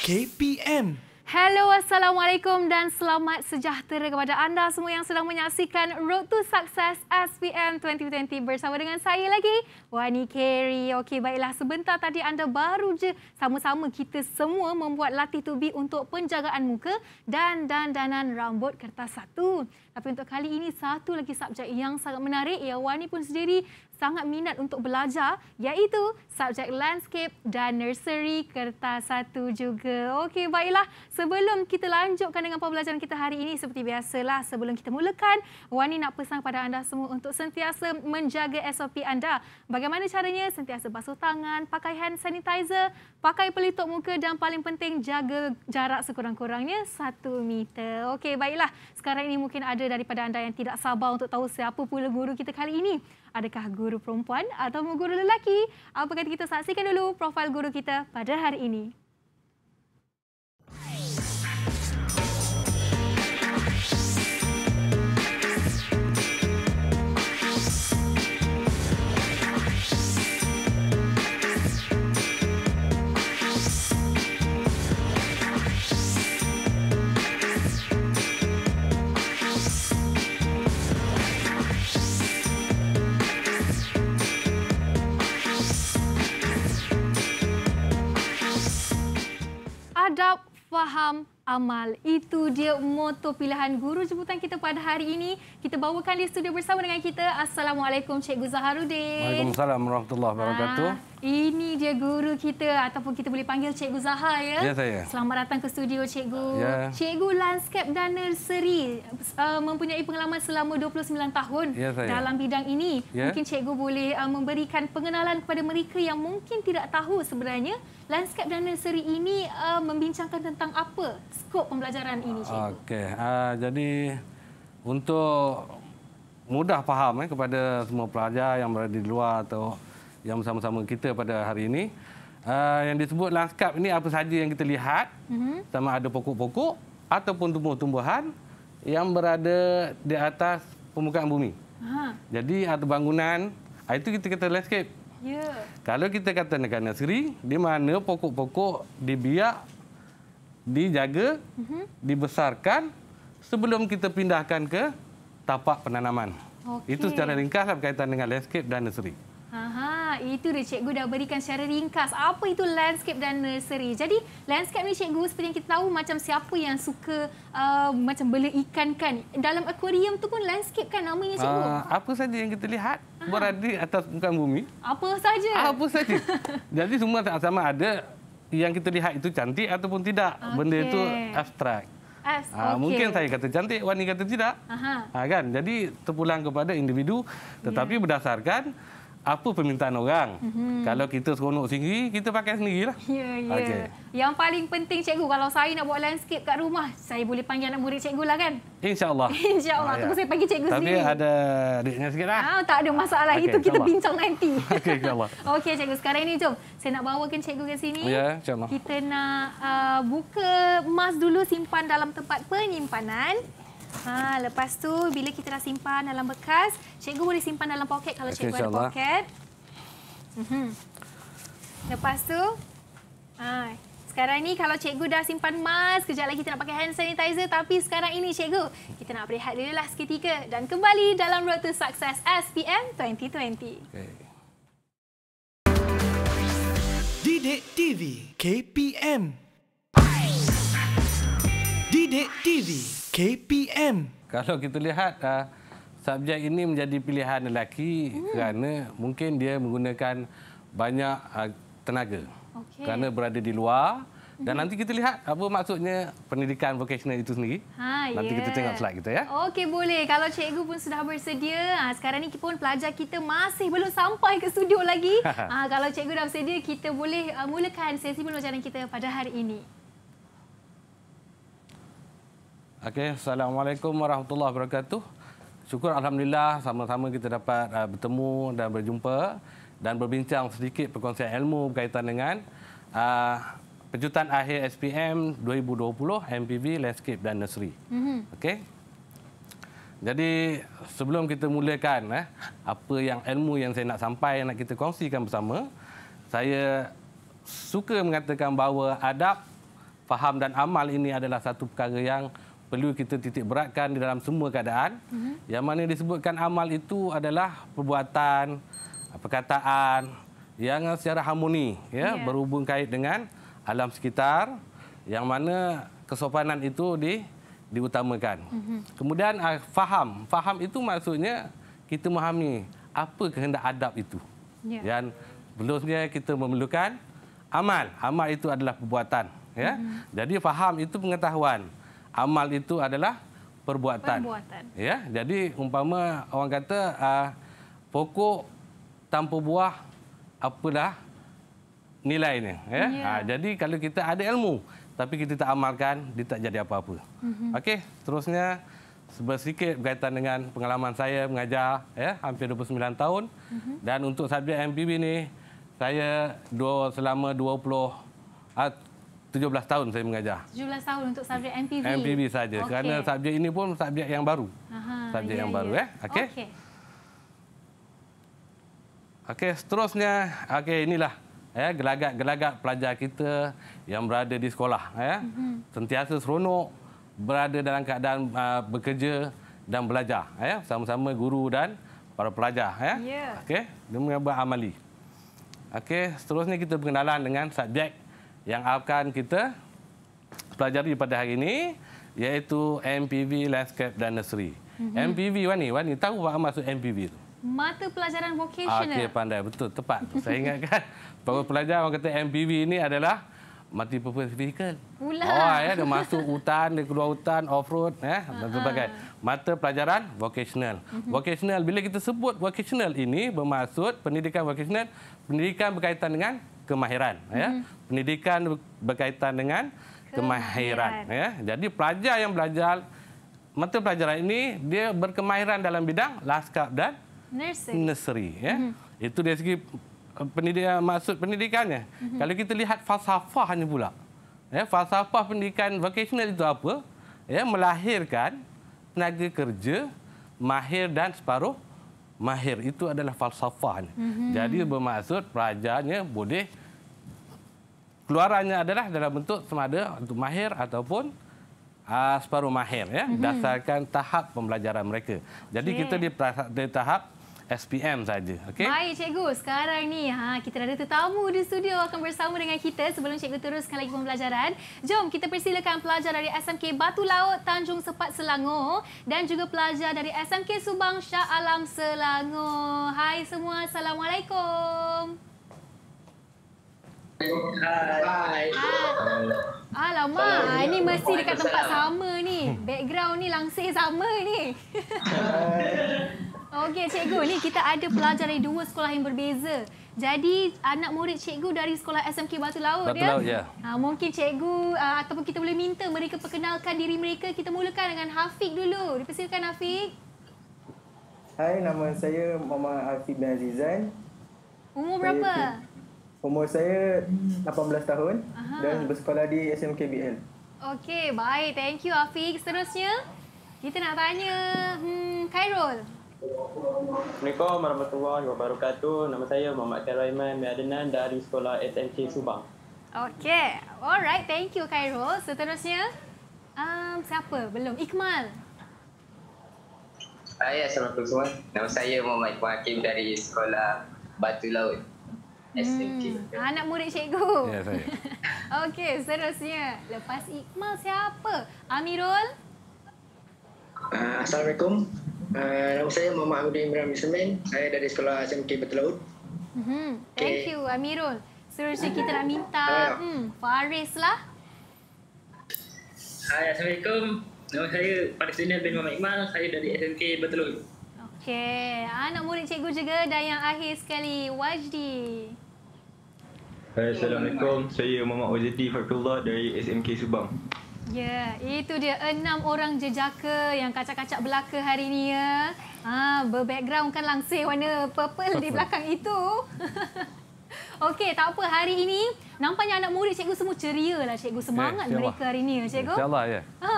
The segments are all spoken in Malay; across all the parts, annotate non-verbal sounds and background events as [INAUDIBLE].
KPM. Hello, Assalamualaikum dan selamat sejahtera kepada anda semua yang sedang menyaksikan Road to Success SPM 2020 bersama dengan saya lagi, Wani Kerry. Okey, baiklah sebentar tadi anda baru je sama-sama kita semua membuat latih tubi untuk penjagaan muka dan dan danan rambut kertas satu. Tapi untuk kali ini satu lagi subjek yang sangat menarik yang Wani pun sendiri sangat minat untuk belajar iaitu subjek landscape dan nursery kertas satu juga. Okey baiklah sebelum kita lanjutkan dengan pembelajaran kita hari ini seperti biasalah sebelum kita mulakan Wani nak pesan kepada anda semua untuk sentiasa menjaga SOP anda. Bagaimana caranya sentiasa basuh tangan, pakai hand sanitizer, pakai pelitup muka dan paling penting jaga jarak sekurang-kurangnya satu meter. Okey baiklah sekarang ini mungkin ada daripada anda yang tidak sabar untuk tahu siapa pula guru kita kali ini. Adakah guru perempuan atau guru lelaki? Apa kata kita saksikan dulu profil guru kita pada hari ini. adab faham amal. Itu dia moto pilihan guru jemputan kita pada hari ini. Kita bawakan di studio bersama dengan kita. Assalamualaikum Cikgu Zaharuddin. Waalaikumsalam warahmatullahi wabarakatuh. Ah. Ini dia guru kita ataupun kita boleh panggil Cikgu Zahar ya. Ya saya. Selamat datang ke studio Cikgu. Ya. Cikgu landscape dan nursery uh, mempunyai pengalaman selama 29 tahun ya, saya. dalam bidang ini. Ya. Mungkin Cikgu boleh uh, memberikan pengenalan kepada mereka yang mungkin tidak tahu sebenarnya landscape dan nursery ini uh, membincangkan tentang apa skop pembelajaran ini Cikgu. Okey. Uh, jadi untuk mudah faham eh, kepada semua pelajar yang berada di luar atau yang bersama-sama kita pada hari ini. Uh, yang disebut landscape ini apa saja yang kita lihat, mm -hmm. sama ada pokok-pokok ataupun tumbuh-tumbuhan yang berada di atas permukaan bumi. Ha. Jadi atau bangunan, ah, itu kita kata landscape. Yeah. Kalau kita kata negara nasri, di mana pokok-pokok dibiak, dijaga, mm -hmm. dibesarkan sebelum kita pindahkan ke tapak penanaman. Okay. Itu secara ringkas berkaitan dengan landscape dan nasri. Aha itu dia cikgu dah berikan secara ringkas apa itu landscape dan nursery. Jadi landscape ni cikgu seperti yang kita tahu macam siapa yang suka uh, macam bela ikan kan. Dalam akuarium tu pun landscape kan namanya cikgu. Uh, apa saja yang kita lihat Aha. berada atas muka bumi. Apa saja. Apa saja. [LAUGHS] Jadi semua sama ada yang kita lihat itu cantik ataupun tidak. Okay. Benda itu abstrak. Uh, ah, okay. Mungkin saya kata cantik, Wani kata tidak. Aha. Uh, kan? Jadi terpulang kepada individu. Tetapi yeah. berdasarkan apa permintaan orang. Mm-hmm. Kalau kita seronok sendiri, kita pakai lah. Ya, ya. Yang paling penting cikgu, kalau saya nak buat landscape kat rumah, saya boleh panggil anak murid cikgu lah kan? InsyaAllah. [LAUGHS] InsyaAllah. Ah, ya. saya panggil cikgu Tapi sendiri. Tapi ada adiknya sikit lah. Ah, tak ada masalah. Okay, Itu kita bincang nanti. [LAUGHS] Okey, insyaAllah. [LAUGHS] Okey, cikgu. Sekarang ini jom. Saya nak bawakan cikgu ke sini. Ya, insyaAllah. Kita nak uh, buka emas dulu simpan dalam tempat penyimpanan. Ha, lepas tu bila kita dah simpan dalam bekas, cikgu boleh simpan dalam poket kalau okay, cikgu ada Allah. poket. Mhm. Lepas tu, ha, sekarang ni kalau cikgu dah simpan mask, kejap lagi kita nak pakai hand sanitizer. Tapi sekarang ini cikgu, kita nak berehat dulu lah seketika dan kembali dalam Road to Success SPM 2020. Okay. Didik TV KPM Didik TV KPM. Kalau kita lihat uh, subjek ini menjadi pilihan lelaki hmm. kerana mungkin dia menggunakan banyak uh, tenaga. Okay. Kerana berada di luar dan hmm. nanti kita lihat apa maksudnya pendidikan vocational itu sendiri. Ha, nanti yeah. kita ya. tengok slide kita ya. Okey boleh. Kalau cikgu pun sudah bersedia. Ah, sekarang ni pun pelajar kita masih belum sampai ke studio lagi. ha, [LAUGHS] kalau cikgu dah bersedia kita boleh mulakan sesi pembelajaran kita pada hari ini. Okay, assalamualaikum warahmatullahi wabarakatuh. Syukur alhamdulillah sama-sama kita dapat uh, bertemu dan berjumpa dan berbincang sedikit perkongsian ilmu berkaitan dengan uh, pejutan akhir SPM 2020 MPV landscape dan nursery. Mm-hmm. Okey. Jadi sebelum kita mulakan eh apa yang ilmu yang saya nak sampai yang nak kita kongsikan bersama, saya suka mengatakan bahawa adab, faham dan amal ini adalah satu perkara yang perlu kita titik beratkan di dalam semua keadaan. Mm -hmm. Yang mana disebutkan amal itu adalah perbuatan, perkataan yang secara harmoni ya yeah. berhubung kait dengan alam sekitar yang mana kesopanan itu di diutamakan. Mm -hmm. Kemudian ah, faham. Faham itu maksudnya kita memahami apa kehendak adab itu. Yeah. Dan belumnya kita memerlukan amal. Amal itu adalah perbuatan. Ya? Mm -hmm. Jadi faham itu pengetahuan amal itu adalah perbuatan. perbuatan. Ya, jadi umpama orang kata uh, pokok tanpa buah nilai nilainya. Ya? Yeah. Ya. Ha, jadi kalau kita ada ilmu tapi kita tak amalkan, dia tak jadi apa-apa. Mm -hmm. Okey, seterusnya sedikit berkaitan dengan pengalaman saya mengajar ya, hampir 29 tahun. Mm -hmm. Dan untuk subjek MPB ini, saya dua, selama 20 tahun, 17 tahun saya mengajar. 17 tahun untuk subjek MPV. MPV saja okay. kerana subjek ini pun subjek yang baru. Aha, subjek ya, yang ya. baru eh. Okey. Okey. Okey, seterusnya okey inilah ya eh, gelagat-gelagat pelajar kita yang berada di sekolah ya. Eh. Mm -hmm. Sentiasa seronok berada dalam keadaan uh, bekerja dan belajar ya eh. sama-sama guru dan para pelajar eh. ya. Eh. Yeah. Okey, dia mengaba amali. Okey, seterusnya kita berkenalan dengan subjek yang akan kita pelajari pada hari ini iaitu MPV landscape dan nursery. Mm-hmm. MPV Wani, Wani tahu apa maksud MPV itu? Mata pelajaran vocational. Okey pandai betul tepat. Saya ingatkan [LAUGHS] para pelajar orang kata MPV ini adalah multi purpose vehicle. Pula. Oh ya, dia masuk hutan, dia keluar hutan, off road, eh, ya, ha, dan ha. sebagainya. Mata pelajaran vocational. Mm-hmm. Vocational bila kita sebut vocational ini bermaksud pendidikan vocational, pendidikan berkaitan dengan kemahiran mm -hmm. ya pendidikan berkaitan dengan kemahiran. kemahiran ya jadi pelajar yang belajar mata pelajaran ini dia berkemahiran dalam bidang laskap dan nursery, nursery ya mm -hmm. itu dari segi eh, pendidikan eh, maksud pendidikannya mm -hmm. kalau kita lihat falsafahnya pula ya falsafah pendidikan vocational itu apa ya melahirkan tenaga kerja mahir dan separuh mahir itu adalah falsafah. Mm -hmm. Jadi bermaksud rajanya boleh keluarannya adalah dalam bentuk semada untuk mahir ataupun uh, separuh mahir ya mm -hmm. dasarkan tahap pembelajaran mereka. Jadi okay. kita di, di tahap SPM saja. Okay? Baik cikgu, sekarang ni ha kita ada tetamu di studio akan bersama dengan kita sebelum cikgu teruskan lagi pembelajaran. Jom kita persilakan pelajar dari SMK Batu Laut Tanjung Sepat Selangor dan juga pelajar dari SMK Subang Shah Alam Selangor. Hai semua, assalamualaikum. Hai. Hai. Alamak, Hai. ini mesti dekat tempat sama ni. Background ni langsir sama ni. Hai. Okey, cikgu. Ni kita ada pelajar dari dua sekolah yang berbeza. Jadi, anak murid cikgu dari sekolah SMK Batu Laut, Batu ya? Laut ya? ya. Mungkin cikgu ah, ataupun kita boleh minta mereka perkenalkan diri mereka. Kita mulakan dengan Hafiq dulu. Dipersilakan, Hafiq. Hai, nama saya Mama Hafiq bin Azizan. Umur berapa? Saya, umur saya 18 tahun Aha. dan bersekolah di SMK BL. Okey, baik. Thank you, Hafiq. Seterusnya, kita nak tanya hmm, Khairul. Khairul. Assalamualaikum warahmatullahi wabarakatuh. Nama saya Muhammad Khairaiman bin Adnan dari Sekolah SMK Subang. Okey. Alright, thank you Khairul. Seterusnya, um, siapa? Belum. Ikmal. Hai, ah, ya, Assalamualaikum semua. Nama saya Muhammad Ikmal Hakim dari Sekolah Batu Laut. SMK. Hmm, anak murid cikgu. Ya, yeah, saya. [LAUGHS] Okey, seterusnya. Lepas Ikmal siapa? Amirul. Uh, Assalamualaikum. Ah, nama saya Muhammad Abdul Imran Bismin. Saya dari sekolah SMK Betul Laut. Mm-hmm. Thank you, Amirul. Seterusnya kita nak minta ah. hmm, Faris lah. Hai, Assalamualaikum. Nama saya Faris Daniel bin Muhammad Iqmal. Saya dari SMK Batu Laut. Okey, anak murid cikgu juga dan yang akhir sekali, Wajdi. Hai, Assalamualaikum. Saya Muhammad Wajdi Fakulta dari SMK Subang. Ya, itu dia enam orang jejaka yang kacak-kacak belaka hari ini ya. Ah, berbackground kan langsir warna purple di [LAUGHS] belakang itu. [LAUGHS] Okey, tak apa hari ini nampaknya anak murid cikgu semua ceria lah cikgu. Ya, Semangat okay, mereka hari ini ya cikgu. insya ya. Ha.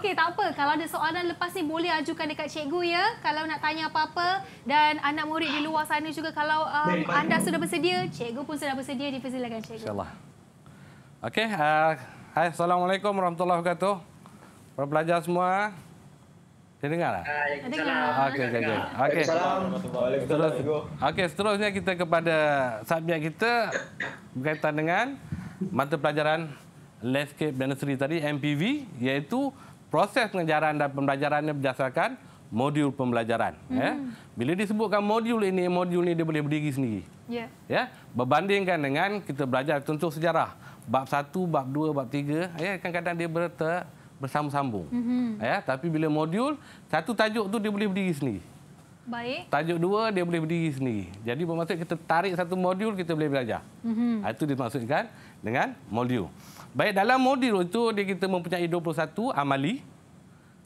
Okey, tak apa. Kalau ada soalan lepas ni boleh ajukan dekat cikgu ya. Kalau nak tanya apa-apa dan anak murid di luar sana juga kalau um, anda sudah bersedia, cikgu pun sudah bersedia dipersilakan cikgu. Insya-Allah. Okey, uh... Hai, Assalamualaikum warahmatullahi wabarakatuh. Para pelajar semua. Eh? Didengar tak? Dengar. Lah? Ah, okey, okey. Okey. Assalamualaikum. Okay, seterusnya kita kepada subjek kita berkaitan dengan mata pelajaran landscape nursery tadi MPV iaitu proses pengajaran dan pembelajarannya berdasarkan modul pembelajaran mm. ya. Hmm. Bila disebutkan modul ini, modul ini dia boleh berdiri sendiri. Ya. Yeah. Ya, berbandingkan dengan kita belajar contoh sejarah bab satu, bab dua, bab tiga, ya kadang-kadang dia berita bersambung-sambung. Mm -hmm. Ya, tapi bila modul satu tajuk tu dia boleh berdiri sendiri. Baik. Tajuk dua dia boleh berdiri sendiri. Jadi bermaksud kita tarik satu modul kita boleh belajar. Mm -hmm. Itu dimaksudkan dengan modul. Baik dalam modul itu dia kita mempunyai 21 amali.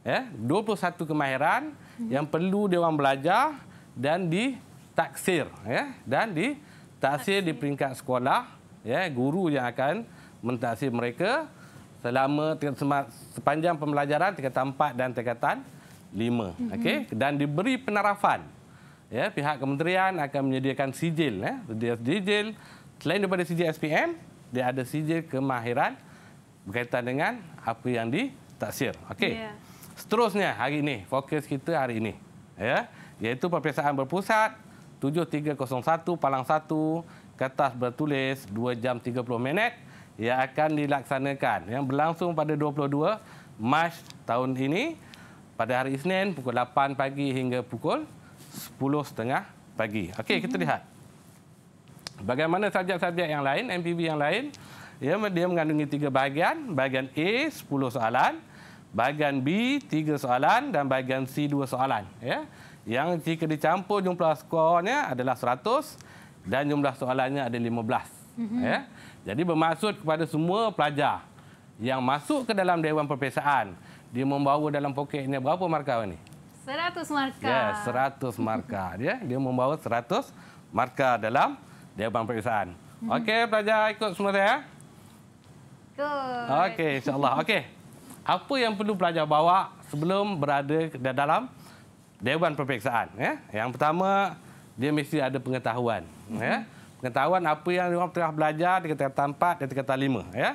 Ya, 21 kemahiran mm -hmm. yang perlu dia orang belajar dan ditaksir ya dan ditaksir okay. di peringkat sekolah ya guru yang akan mentaksir mereka selama sepanjang pembelajaran tingkatan 4 dan tingkatan 5 mm-hmm. okey dan diberi penarafan ya pihak kementerian akan menyediakan sijil ya dia sijil selain daripada sijil SPM dia ada sijil kemahiran berkaitan dengan apa yang ditaksir okey yeah. seterusnya hari ini fokus kita hari ini ya iaitu peperiksaan berpusat 7301 palang 1 kertas bertulis 2 jam 30 minit yang akan dilaksanakan yang berlangsung pada 22 Mac tahun ini pada hari Isnin pukul 8 pagi hingga pukul 10.30 pagi. Okey, kita mm-hmm. lihat. Bagaimana subjek-subjek yang lain, MPB yang lain? Ya, dia mengandungi tiga bahagian. Bahagian A, 10 soalan. Bahagian B, 3 soalan. Dan bahagian C, 2 soalan. Ya. Yang jika dicampur jumlah skornya adalah dan jumlah soalannya ada 15. Mm-hmm. Ya? Jadi bermaksud kepada semua pelajar yang masuk ke dalam Dewan Perpesaan, dia membawa dalam poketnya berapa markah ini? 100 markah. Ya, 100 markah. Dia, ya. dia membawa 100 markah dalam Dewan Perpesaan. Mm-hmm. Okey, pelajar ikut semua saya. Good. Ya? Okey, insyaAllah. Okey. Apa yang perlu pelajar bawa sebelum berada dalam Dewan Perpeksaan? Ya? Yang pertama, dia mesti ada pengetahuan hmm. ya pengetahuan apa yang dia telah belajar di tingkatan 4 dan tingkatan 5 ya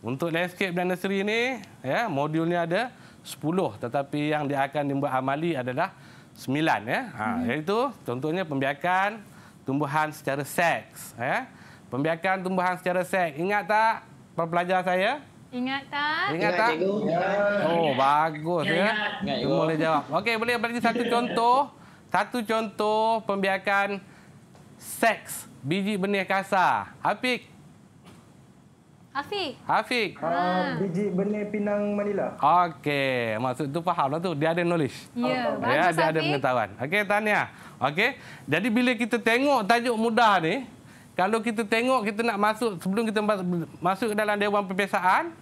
untuk landscape dan nursery ini ya modulnya ada 10 tetapi yang dia akan dibuat amali adalah 9 ya ha, hmm. iaitu contohnya pembiakan tumbuhan secara seks ya pembiakan tumbuhan secara seks ingat tak pelajar saya Ingat tak? Ingat tak? Ingat, oh, bagus ya. Ingat. Boleh jawab. Okey, boleh bagi satu contoh satu contoh pembiakan seks biji benih kasar. Afiq. Afiq. Afiq. Uh, biji benih Pinang Manila. Okey, maksud tu fahamlah tu. Dia ada knowledge. Ya, ya dia ada pengetahuan. Okey, tanya. Okey. Jadi bila kita tengok tajuk mudah ni, kalau kita tengok kita nak masuk sebelum kita masuk ke dalam dewan perpisahan,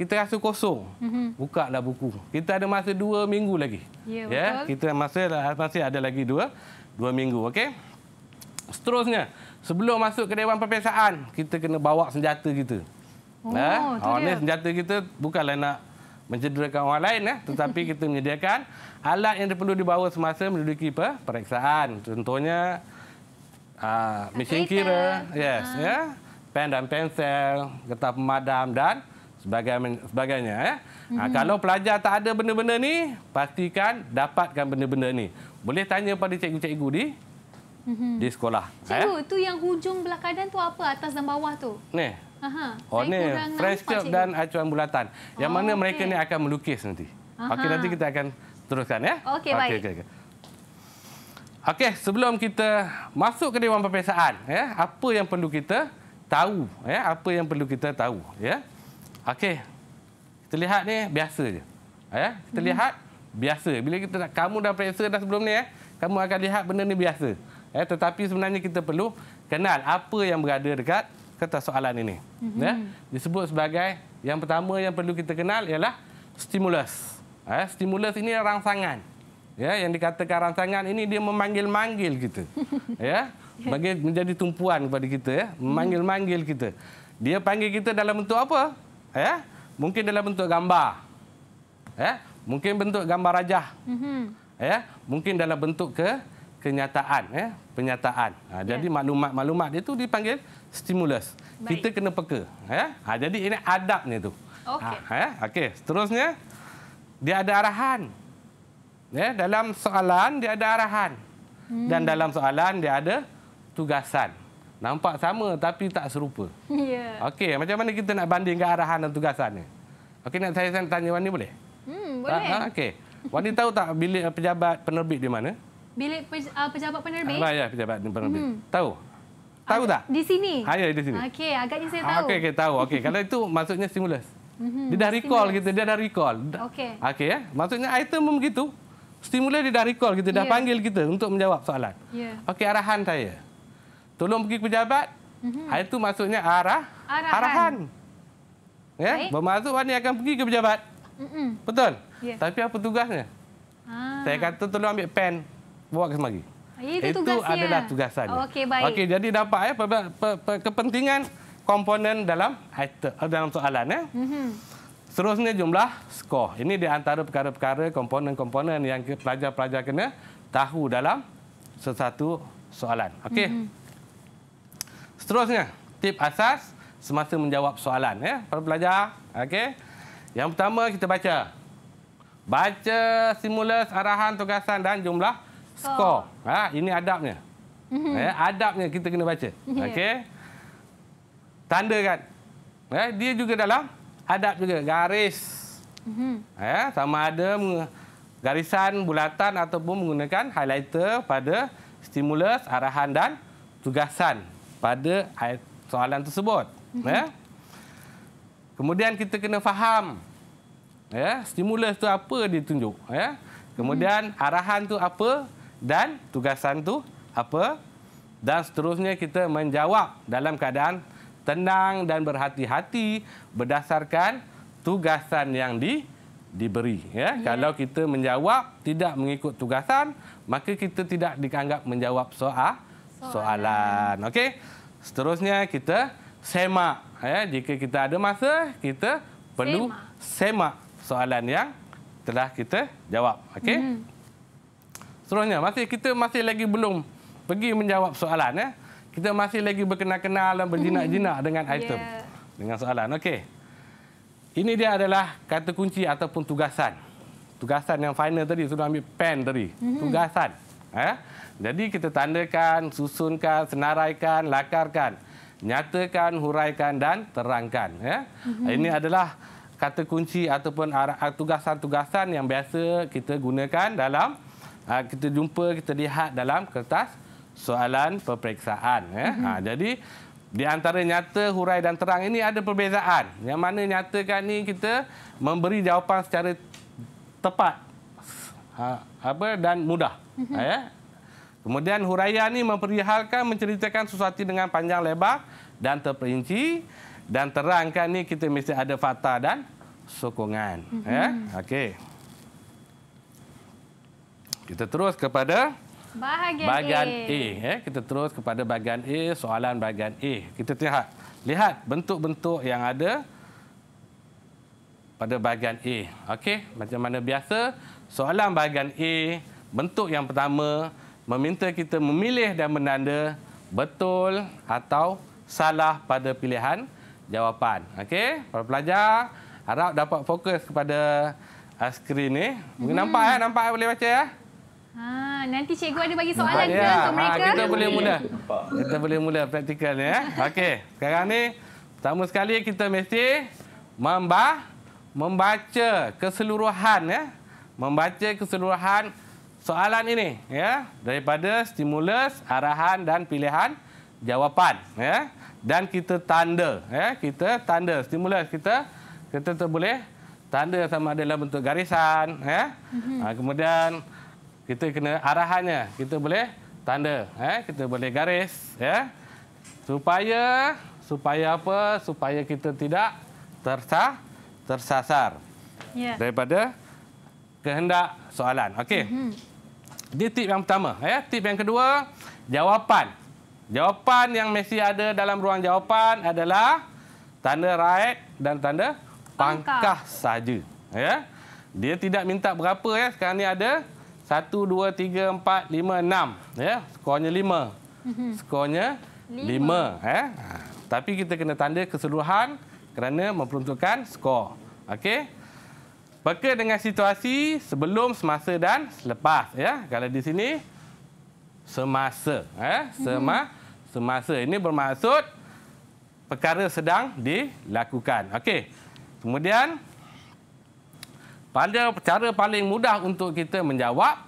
kita rasa kosong. Mm-hmm. Buka lah buku. Kita ada masa dua minggu lagi. Ya, yeah, betul. Yeah? Kita masa, masih ada lagi dua, dua minggu. okay? Seterusnya, sebelum masuk ke Dewan Perpesaan, kita kena bawa senjata kita. Oh, ha? Oh, ni senjata kita bukanlah nak mencederakan orang lain. Eh? Tetapi kita menyediakan alat yang perlu dibawa semasa menduduki periksaan. Contohnya, aa, ah, mesin kira. Yes, ha. ya. Yeah? Pen dan pensel, getah pemadam dan sebagainya. Ya. Ha, mhm. kalau pelajar tak ada benda-benda ni, pastikan dapatkan benda-benda ni. Boleh tanya pada cikgu-cikgu di mhm. di sekolah. Cikgu, eh? tu yang hujung belakangan tu apa atas dan bawah tu? Ni. Aha. Oh, ni freescape dan acuan bulatan. Yang oh, mana okay. mereka ni akan melukis nanti. Okey, nanti kita akan teruskan ya. Okey, okay, baik. Okay, okay. Okey, sebelum kita masuk ke dewan perpisahan, ya, apa yang perlu kita tahu, ya, apa yang perlu kita tahu, ya. Okey. Kita lihat ni biasa je. Ya, kita hmm. lihat biasa. Bila kita nak kamu dah periksa dah sebelum ni eh, kamu akan lihat benda ni biasa. Ya, tetapi sebenarnya kita perlu kenal apa yang berada dekat kertas soalan ini. Hmm. Ya. Disebut sebagai yang pertama yang perlu kita kenal ialah stimulus. Ya, stimulus ini rangsangan. Ya, yang dikatakan rangsangan ini dia memanggil-manggil kita. [LAUGHS] ya. Bagi menjadi tumpuan kepada kita ya, hmm. memanggil-manggil kita. Dia panggil kita dalam bentuk apa? ya mungkin dalam bentuk gambar ya mungkin bentuk gambar rajah ya mungkin dalam bentuk ke kenyataan ya penyataan. ha, yeah. jadi ya. maklumat-maklumat itu dipanggil stimulus Baik. kita kena peka ya ha, jadi ini adabnya tu Okay. ha, eh? okey seterusnya dia ada arahan ya dalam soalan dia ada arahan mm. dan dalam soalan dia ada tugasan Nampak sama tapi tak serupa. [LAUGHS] Ya. Okey, macam mana kita nak bandingkan arahan dan tugasan ni? Okey, nak saya tanya Wani boleh? Hmm, ha, boleh. Ha, okey. Wani tahu tak bilik pejabat penerbit di mana? Bilik pe, uh, pejabat penerbit? Ah, ya, pejabat penerbit. Hmm. Tahu? Tahu tak? Di sini. Ha, ya, di sini. Okey, agaknya saya ah, tahu. Okey, okay, tahu. Okey, kalau itu maksudnya stimulus. Mhm, dia dah recall stimulus. kita, dia dah recall. Okey. Okey, ya. Maksudnya item pun begitu. Stimulus dia dah recall kita, dah ya. panggil kita untuk menjawab soalan. Yeah. Okey, arahan saya. Ya tolong pergi pejabat. Mm -hmm. Itu maksudnya arah, arahan. arahan. Ya, yeah? bermaksud mana akan pergi ke pejabat. Mm -mm. Betul? Yeah. Tapi apa tugasnya? Ha. Saya kata tolong ambil pen, bawa ke semagi. Ah, itu, itu adalah tugasannya. Oh, Okey, baik. Okey, jadi dapat ya, per kepentingan komponen dalam eh, dalam soalan. Ya. Mm -hmm. Seterusnya jumlah skor. Ini di antara perkara-perkara komponen-komponen yang pelajar-pelajar kena tahu dalam sesuatu soalan. Okey. Mm -hmm seterusnya tip asas semasa menjawab soalan ya para pelajar okey yang pertama kita baca baca stimulus arahan tugasan dan jumlah skor ha ini adabnya ya adabnya kita kena baca mhm. okey tanda kan ya eh, dia juga dalam adab juga garis ya sama ada garisan bulatan ataupun menggunakan highlighter pada stimulus arahan dan tugasan pada soalan tersebut. Mhm. Ya? Kemudian kita kena faham ya? stimulus tu apa dia tunjuk. Ya? Kemudian mhm. arahan tu apa dan tugasan tu apa. Dan seterusnya kita menjawab dalam keadaan tenang dan berhati-hati berdasarkan tugasan yang di diberi. Ya? Yeah. Kalau kita menjawab tidak mengikut tugasan, maka kita tidak dianggap menjawab soal soalan. Okey. Seterusnya kita semak. Ya, jika kita ada masa, kita perlu semak, semak soalan yang telah kita jawab. Okey. Hmm. Seterusnya, masih kita masih lagi belum pergi menjawab soalan ya. Kita masih lagi berkenal-kenal dan berjinak-jinak [LAUGHS] dengan item. Yeah. Dengan soalan. Okey. Ini dia adalah kata kunci ataupun tugasan. Tugasan yang final tadi sudah ambil pen tadi. Mhm. Tugasan. Hmm. Eh? Jadi kita tandakan, susunkan, senaraikan, lakarkan, nyatakan, huraikan dan terangkan. Eh? Mm-hmm. Ini adalah kata kunci ataupun tugasan-tugasan yang biasa kita gunakan dalam uh, kita jumpa, kita lihat dalam kertas soalan peperiksaan. Eh? Mm-hmm. Ha, jadi di antara nyata, hurai dan terang ini ada perbezaan. Yang mana nyatakan ini kita memberi jawapan secara tepat apa ha, dan mudah. Mhm. Ha, ya. Kemudian huraya ini memperlihatkan menceritakan sesuatu dengan panjang lebar dan terperinci dan terangkan ni kita mesti ada fakta dan sokongan. Mhm. Ha, ya. Okey. Kita terus kepada bahagian, bahagian A. A. Ya. Kita terus kepada bahagian A, soalan bahagian A. Kita lihat lihat bentuk-bentuk yang ada pada bahagian A. Okey, macam mana biasa soalan bahagian A, bentuk yang pertama meminta kita memilih dan menanda betul atau salah pada pilihan jawapan. Okey, para pelajar harap dapat fokus kepada uh, skrin ni. Mungkin hmm. nampak ya, nampak eh? boleh baca ya. Ha, nanti cikgu ada bagi soalan nampak, ke ya. untuk mereka. Ha, kita boleh mula. Kita boleh mula praktikal ni ya. Okey, sekarang ni pertama sekali kita mesti memba membaca keseluruhan ya membaca keseluruhan soalan ini ya daripada stimulus arahan dan pilihan jawapan ya dan kita tanda ya kita tanda stimulus kita kita boleh tanda sama ada dalam bentuk garisan ya ha, kemudian kita kena arahannya kita boleh tanda ya kita boleh garis ya supaya supaya apa supaya kita tidak tersa tersasar ya. daripada kehendak soalan. Okey. Mm-hmm. tip yang pertama. Ya. Tip yang kedua, jawapan. Jawapan yang mesti ada dalam ruang jawapan adalah tanda raik dan tanda pangkah saja. Ya. Dia tidak minta berapa. Ya. Sekarang ni ada 1, 2, 3, 4, 5, 6. Ya. Skornya 5. Mm-hmm. Skornya 5. 5. Ya. Ha. Tapi kita kena tanda keseluruhan kerana memperuntukkan skor. Okey. Berkait dengan situasi sebelum, semasa dan selepas. Ya, Kalau di sini, semasa. Eh? Sema, semasa. Ini bermaksud perkara sedang dilakukan. Okey. Kemudian, pada cara paling mudah untuk kita menjawab,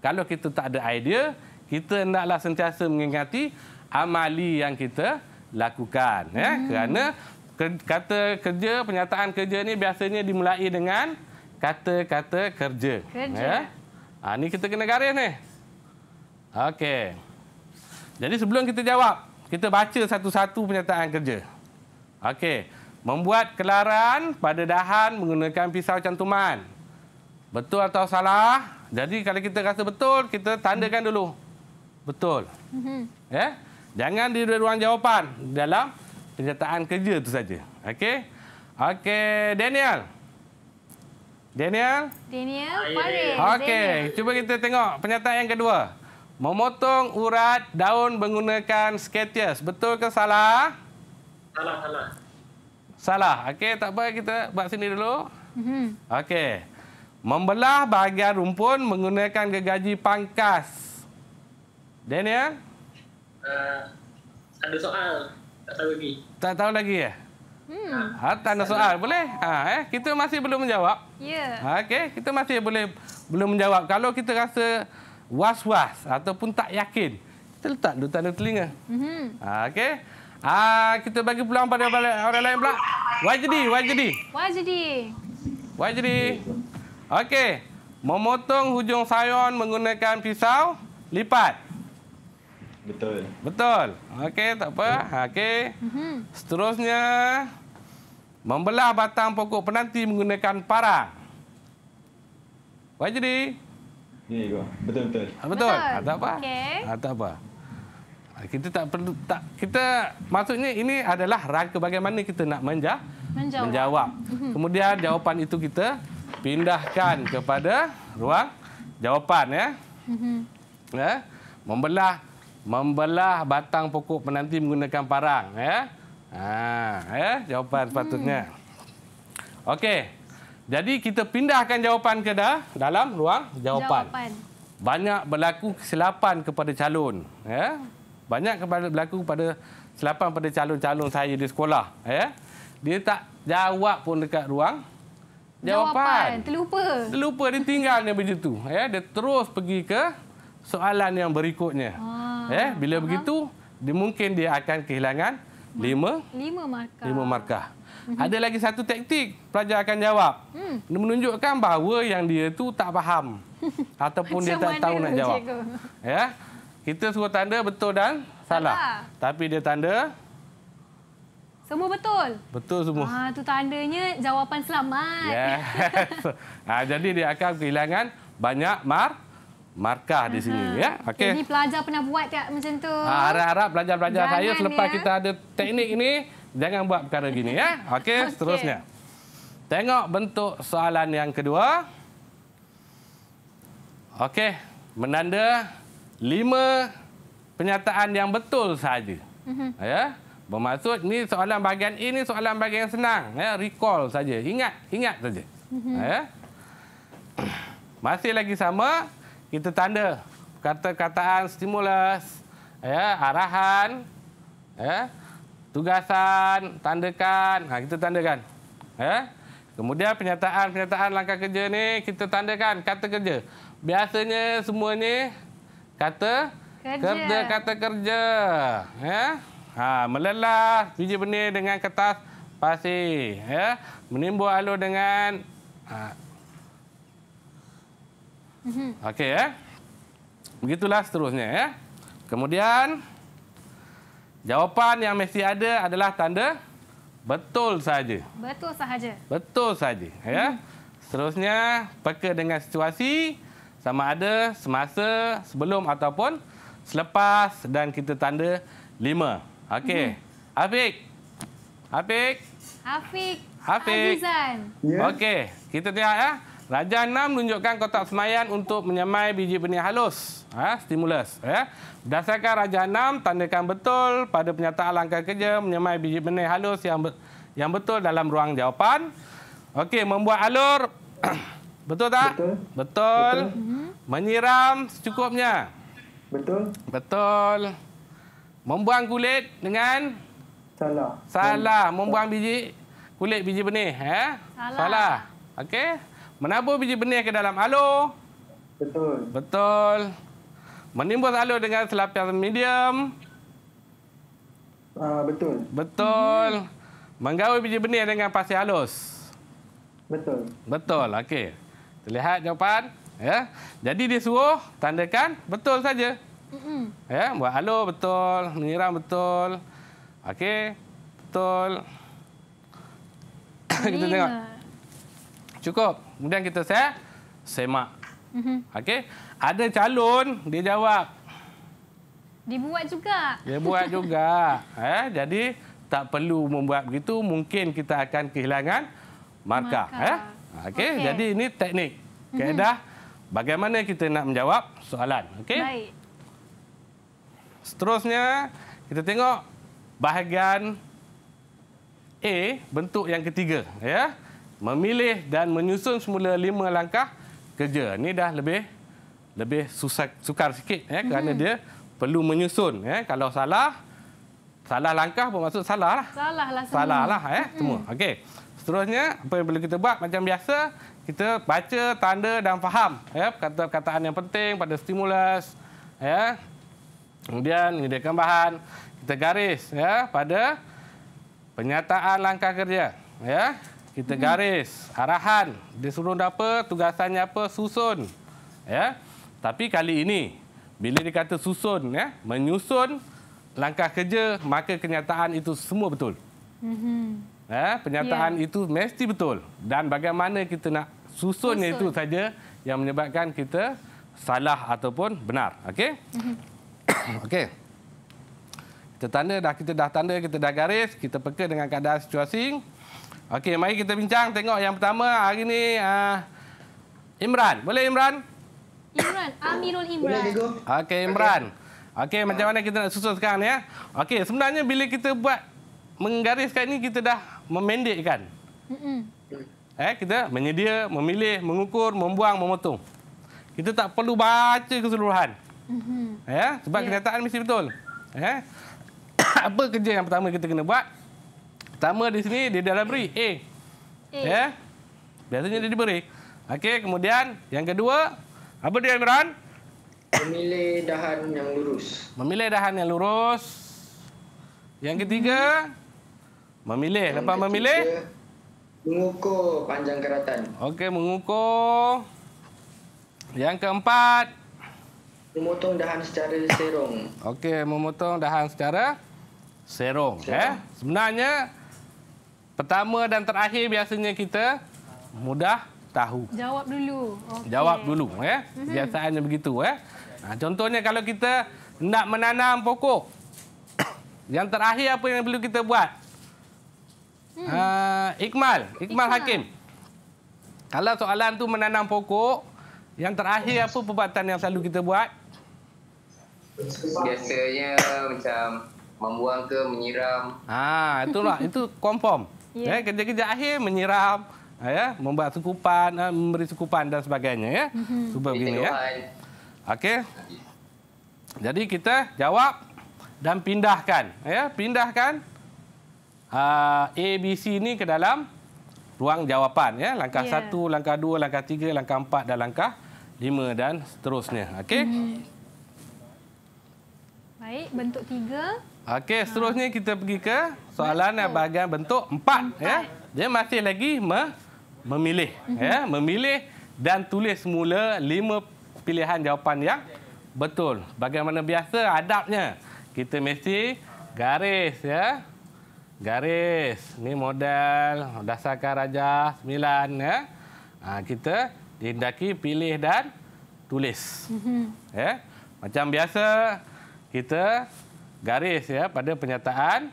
kalau kita tak ada idea, kita hendaklah sentiasa mengingati amali yang kita lakukan. Ya? Hmm. Kerana kata kerja, penyataan kerja ni biasanya dimulai dengan kata-kata kerja. Kerja. Ya? Ha, ni kita kena garis ni. Okey. Jadi sebelum kita jawab, kita baca satu-satu penyataan kerja. Okey. Membuat kelaran pada dahan menggunakan pisau cantuman. Betul atau salah? Jadi kalau kita rasa betul, kita tandakan dulu. Betul. Mhm. Ya? Jangan di ruang jawapan. Dalam penyataan kerja tu saja. Okey. Okey, Daniel. Daniel? Daniel Farid. Okey, cuba kita tengok penyataan yang kedua. Memotong urat daun menggunakan sketius. Betul ke salah? Salah, salah. Salah. Okey, tak apa kita buat sini dulu. Mm Okey. Membelah bahagian rumpun menggunakan gegaji pangkas. Daniel? Uh, ada soal tahu lagi. Tak tahu lagi ya? Hmm. Ah. Ha, tanda soal boleh? Ha, eh? Kita masih belum menjawab. Ya. Yeah. Ha, okey, kita masih boleh belum menjawab. Kalau kita rasa was-was ataupun tak yakin, kita letak dulu tanda telinga. Mm -hmm. ha, Okey. Ha, kita bagi pulang pada orang lain pula. YGD, YGD. YGD. YGD. Okey. Memotong hujung sayon menggunakan pisau lipat. Betul. Betul. Okey, tak apa. Okey. Mhm. Seterusnya membelah batang pokok penanti menggunakan parang. Wajdi. Ni go. Betul betul. Ha, betul. betul. Ha, tak apa. Okey. Ha, tak apa. Ha, kita tak perlu tak kita maksudnya ini adalah rangka bagaimana kita nak menja menjawab. menjawab. Mhm. Kemudian jawapan itu kita pindahkan kepada ruang jawapan ya. Mhm. Ya. Membelah membelah batang pokok penanti menggunakan parang ya. Ha, ya, jawapan sepatutnya. Okey. Jadi kita pindahkan jawapan ke dah dalam ruang jawapan. jawapan. Banyak berlaku kesilapan kepada calon, ya. Banyak kepada berlaku kepada kesilapan pada calon-calon saya di sekolah, ya. Dia tak jawab pun dekat ruang jawapan. jawapan. Terlupa. Terlupa dia tinggal dia begitu, ya. Dia terus pergi ke soalan yang berikutnya. Ah, eh, bila aha. begitu, dia mungkin dia akan kehilangan lima, lima markah. Lima markah. Mhm. Ada lagi satu taktik pelajar akan jawab. Hmm. Menunjukkan bahawa yang dia tu tak faham [LAUGHS] ataupun dia tak tahu nak jawab. Cikgu. Ya. Kita suruh tanda betul dan salah. salah. Tapi dia tanda semua betul. Betul semua. Ha tu tandanya jawapan selamat. Yes. Ya. [LAUGHS] [LAUGHS] Ah, jadi dia akan kehilangan banyak mark markah Aha. di sini ya. Okey. Ini pelajar pernah buat tak macam tu? Ha, harap-harap pelajar-pelajar saya selepas ya. kita ada teknik ini jangan buat perkara gini ya. Okey, okay. seterusnya. Tengok bentuk soalan yang kedua. Okey, menanda lima pernyataan yang betul sahaja. Uh mhm. -huh. Ya. Bermaksud ni soalan bahagian A ni soalan bahagian yang senang ya, recall saja. Ingat, ingat saja. Uh mhm. -huh. Ya. Masih lagi sama, kita tanda kata-kataan stimulus ya arahan ya tugasan tandakan ha kita tandakan ya kemudian penyataan-penyataan langkah kerja ni kita tandakan kata kerja biasanya semua ni kata kerja, kerja kata kerja ya ha melelah biji benih dengan kertas pasir ya menimbul alur dengan ha, Mm-hmm. Okey ya. Eh? Begitulah seterusnya ya. Eh? Kemudian jawapan yang mesti ada adalah tanda betul saja. Betul saja. Betul saja. Ya? mm-hmm. ya. Seterusnya peka dengan situasi sama ada semasa, sebelum ataupun selepas dan kita tanda lima. Okey. Mm-hmm. Afiq. Afiq. Afiq. Afiq. Yes. Ya. Okey, kita tengok ya. Eh? Raja enam tunjukkan kotak semayan untuk menyemai biji benih halus. Ha, stimulus. Ya. Berdasarkan Raja enam, tandakan betul pada penyataan langkah kerja menyemai biji benih halus yang yang betul dalam ruang jawapan. Okey, membuat alur. [CLEARS THROAT] betul tak? Betul. betul. betul. Mhm. Menyiram secukupnya. Betul. Betul. Membuang kulit dengan? Salah. Salah. Membuang biji kulit biji benih. Ya? Salah. Salah. Okey menabur biji benih ke dalam alur. Betul. Betul. Menimbus alur dengan selapis medium. Uh, betul. Betul. Hmm. Menggaul biji benih dengan pasir halus. Betul. Betul. Okey. Terlihat jawapan. Ya. Jadi dia suruh tandakan betul saja. Ya, buat alur betul, menyiram betul. Okey. Betul. [COUGHS] Kita tengok. Lah. Cukup. Kemudian kita saya semak. Mm-hmm. Okey. Ada calon, dia jawab. Dia juga. Dia buat juga. [LAUGHS] eh, jadi tak perlu membuat begitu. Mungkin kita akan kehilangan markah. markah. Eh? Okey. Okay. Jadi ini teknik. Mhm. Kaedah mm-hmm. bagaimana kita nak menjawab soalan. Okey. Baik. Seterusnya, kita tengok bahagian A, bentuk yang ketiga. Ya. Yeah? memilih dan menyusun semula lima langkah kerja. Ini dah lebih lebih susah, sukar sikit ya, hmm. kerana dia perlu menyusun. Ya. Kalau salah, salah langkah pun maksud salah lah. Salah lah semua. Salah lah ya, hmm. semua. Okey. Seterusnya, apa yang perlu kita buat? Macam biasa, kita baca tanda dan faham kata-kataan yang penting pada stimulus. Ya. Kemudian, ini dia kembahan. Kita garis ya, pada penyataan langkah kerja. Ya kita garis arahan dia suruh dah apa tugasannya apa susun ya tapi kali ini bila dikata susun ya menyusun langkah kerja maka kenyataan itu semua betul hmm. ya pernyataan yeah. itu mesti betul dan bagaimana kita nak susun, itu saja yang menyebabkan kita salah ataupun benar okey hmm. [COUGHS] okey kita tanda dah kita dah tanda kita dah garis kita peka dengan keadaan situasi Okey, mari kita bincang tengok yang pertama hari ni uh, Imran. Boleh Imran? Imran, [COUGHS] Amirul Imran. Okey Imran. Okey, okay, macam mana kita nak susun sekarang ni ya? Okey, sebenarnya bila kita buat menggariskan ni kita dah memendekkan. Mm -mm. Eh, kita menyedia, memilih, mengukur, membuang, memotong. Kita tak perlu baca keseluruhan. Mm -hmm. Ya, sebab yeah. kenyataan mesti betul. Eh? [COUGHS] Apa kerja yang pertama kita kena buat? Pertama di sini dia dalam beri A. A. Yeah. Biasanya dia diberi. Okey, kemudian yang kedua apa dia Imran? Memilih dahan yang lurus. Memilih dahan yang lurus. Yang ketiga memilih, yang lepas ketiga, memilih mengukur panjang keratan. Okey, mengukur. Yang keempat memotong dahan secara serong. Okey, memotong dahan secara serong, ya? serong. Eh? Sebenarnya Pertama dan terakhir biasanya kita mudah tahu. Jawab dulu. Okay. Jawab dulu. ya. Mhm. Biasanya begitu. ya. Nah, contohnya kalau kita nak menanam pokok. [COUGHS] Yang terakhir apa yang perlu kita buat? Hmm. Uh, ah, Iqmal. Iqmal. Iqmal Hakim. Kalau soalan tu menanam pokok. Yang terakhir apa perbuatan yang selalu kita buat? Biasanya macam membuang ke menyiram. Ah, itulah. itu confirm ya. ya eh, kerja-kerja akhir menyiram ah, ya membuat sukupan ah, memberi sukupan dan sebagainya ya mm-hmm. cuba mm -hmm. begini ya okey jadi kita jawab dan pindahkan ya pindahkan uh, C ini ke dalam ruang jawapan ya langkah 1 ya. yeah. langkah dua, langkah tiga, langkah empat dan langkah lima dan seterusnya okey mm -hmm. baik bentuk tiga. Okey, seterusnya kita pergi ke soalan yang bahagian bentuk 4. Ya. Dia masih lagi me memilih. Mhm. Ya. Memilih dan tulis semula lima pilihan jawapan yang betul. Bagaimana biasa adabnya? Kita mesti garis. ya, Garis. Ini model dasarkan Raja 9. Ya. Ha, kita dihendaki pilih dan tulis. Mhm. Ya. Macam biasa, kita garis ya pada pernyataan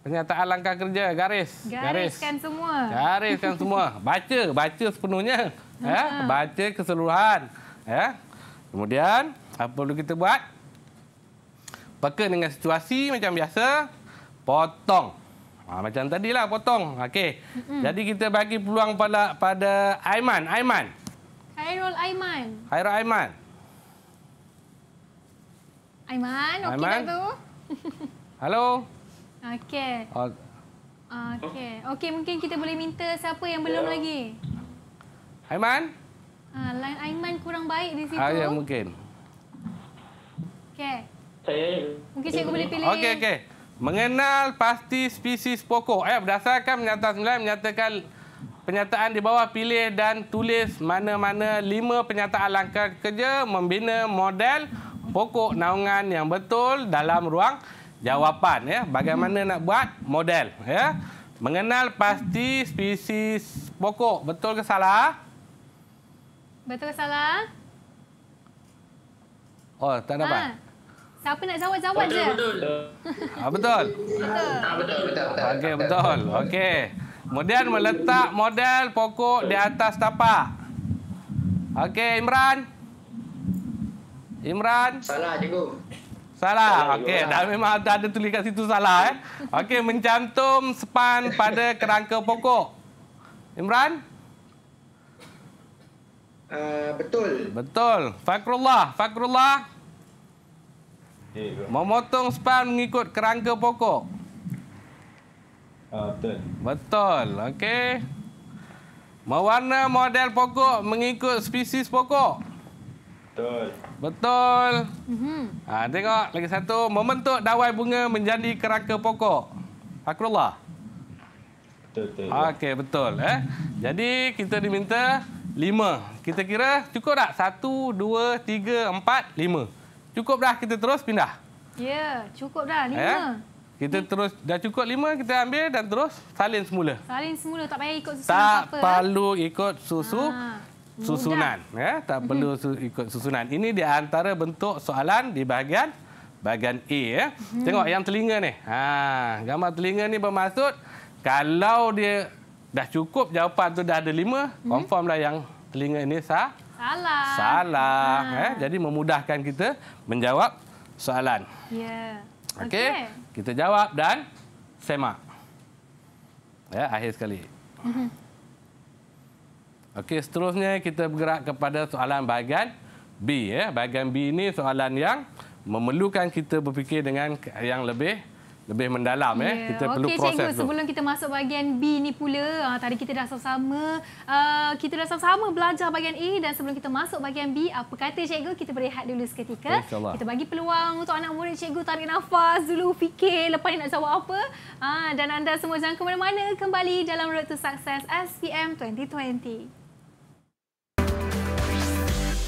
pernyataan langkah kerja garis gariskan garis. semua gariskan semua [LAUGHS] baca baca sepenuhnya ya ha. baca keseluruhan ya kemudian apa perlu kita buat peka dengan situasi macam biasa potong ha, macam lah potong okey jadi kita bagi peluang pada pada Aiman Aiman Hairul Aiman Hairul Aiman Aiman, okey lah tu. [LAUGHS] Hello. Okey. Ah. Okey. Okey, mungkin kita boleh minta siapa yang belum Hello. Ya. lagi. Aiman? Ah, line Aiman kurang baik di situ. Ah, ya, mungkin. Okey. Saya. Mungkin saya boleh pilih. Okey, okey. Mengenal pasti spesies pokok. Eh, berdasarkan menyatakan sembilan, menyatakan penyataan di bawah pilih dan tulis mana-mana lima penyataan langkah kerja membina model pokok naungan yang betul dalam ruang jawapan ya bagaimana nak buat model ya mengenal pasti spesies pokok betul ke salah betul ke salah oh tak dapat ha. siapa nak jawab jawab je betul ah, betul betul betul betul okey betul okey kemudian meletak model pokok di atas tapak okey imran Imran. Salah cikgu. Salah. salah Okey, dah memang ada, ada tulis kat situ salah eh. Okey, mencantum span pada kerangka pokok. Imran. Uh, betul. Betul. Fakrullah, Fakrullah. Memotong span mengikut kerangka pokok. Uh, betul. Betul. Okey. Mewarna model pokok mengikut spesies pokok. Betul. Betul. Mm -hmm. ha, tengok lagi satu. Membentuk dawai bunga menjadi kerangka pokok. Akrullah. Betul. betul. Okey, betul. Eh? Jadi kita diminta lima. Kita kira cukup tak? Satu, dua, tiga, empat, lima. Cukup dah kita terus pindah. Ya, yeah, cukup dah lima. Eh? Kita terus, dah cukup lima, kita ambil dan terus salin semula. Salin semula, tak payah ikut susu. Tak apa, eh? perlu ikut susu. Ha susunan ya tak mhm. perlu su ikut susunan ini di antara bentuk soalan di bahagian bahagian A ya eh? tengok yang telinga ni ha gambar telinga ni bermaksud kalau dia dah cukup jawapan tu dah ada lima, mhm. confirm lah yang telinga ini sah salah salah ha. eh? jadi memudahkan kita menjawab soalan ya yeah. okey okay. kita jawab dan semak ya akhir sekali mm -hmm. Okey, seterusnya kita bergerak kepada soalan bahagian B. Ya. Bahagian B ini soalan yang memerlukan kita berfikir dengan yang lebih lebih mendalam. Yeah. Ya. Kita okay, perlu proses cikgu, Sebelum kita masuk bahagian B ni pula, uh, tadi kita dah sama-sama uh, kita dah sama-sama belajar bahagian A dan sebelum kita masuk bahagian B, apa kata cikgu, kita berehat dulu seketika. Okay, kita bagi peluang untuk anak murid cikgu tarik nafas dulu, fikir lepas ni nak jawab apa. Uh, dan anda semua jangan ke mana-mana kembali dalam Road to Success SPM 2020.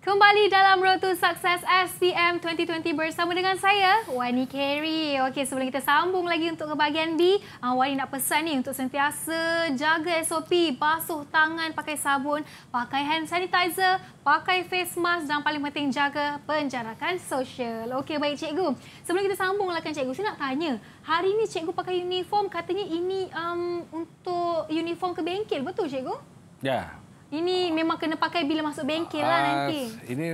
Kembali dalam Road to Success SPM 2020 bersama dengan saya, Wani Carey. Okey, sebelum kita sambung lagi untuk ke bahagian B, ah, Wani nak pesan ni untuk sentiasa jaga SOP, basuh tangan pakai sabun, pakai hand sanitizer, pakai face mask dan paling penting jaga penjarakan sosial. Okey, baik cikgu. Sebelum kita sambung lah kan cikgu, saya nak tanya. Hari ni cikgu pakai uniform, katanya ini um, untuk uniform ke bengkel, betul cikgu? Ya, ini memang kena pakai bila masuk bengkel lah uh, nanti. Ini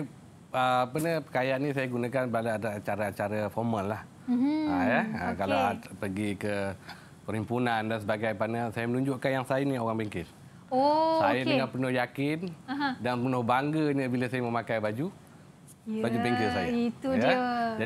uh, apa ni pakaian ni saya gunakan pada ada acara-acara formal lah. Mm -hmm. uh, ya? uh, Kalau pergi ke perhimpunan dan sebagainya, saya menunjukkan yang saya ni orang bengkel. Oh, saya okay. dengan penuh yakin uh dan penuh bangga ni bila saya memakai baju. Yeah, baju ya, bengkel saya. Itu ya? dia.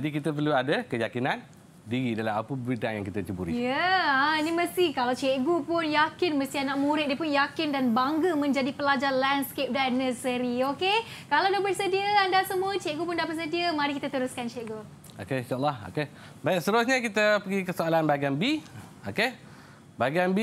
Jadi kita perlu ada keyakinan, diri dalam apa berita yang kita ceburi. Ya, yeah, ha, ini mesti kalau cikgu pun yakin, mesti anak murid dia pun yakin dan bangga menjadi pelajar landscape dan nursery. Okey, kalau dah bersedia anda semua, cikgu pun dah bersedia. Mari kita teruskan cikgu. Okey, insyaAllah. Okay. Baik, seterusnya kita pergi ke soalan bahagian B. Okey. Bahagian B,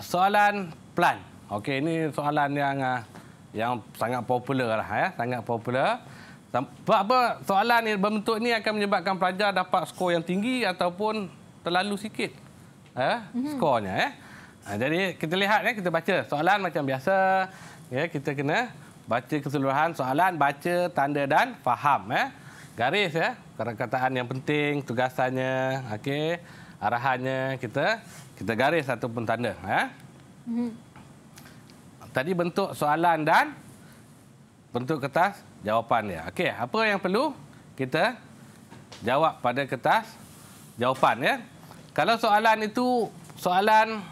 soalan plan. Okey, ini soalan yang ah, yang sangat popular lah. Ya. Sangat popular. Sebab apa soalan ni bentuk ni akan menyebabkan pelajar dapat skor yang tinggi ataupun terlalu sikit. eh, mm -hmm. skornya eh. Ha, jadi kita lihat ya, kita baca soalan macam biasa. Ya, kita kena baca keseluruhan soalan, baca tanda dan faham eh. Garis ya, perkataan yang penting, tugasannya, okey, arahannya kita kita garis satu pun tanda eh. mm -hmm. Tadi bentuk soalan dan bentuk kertas jawapan dia. Okey, apa yang perlu kita jawab pada kertas jawapan ya. Kalau soalan itu soalan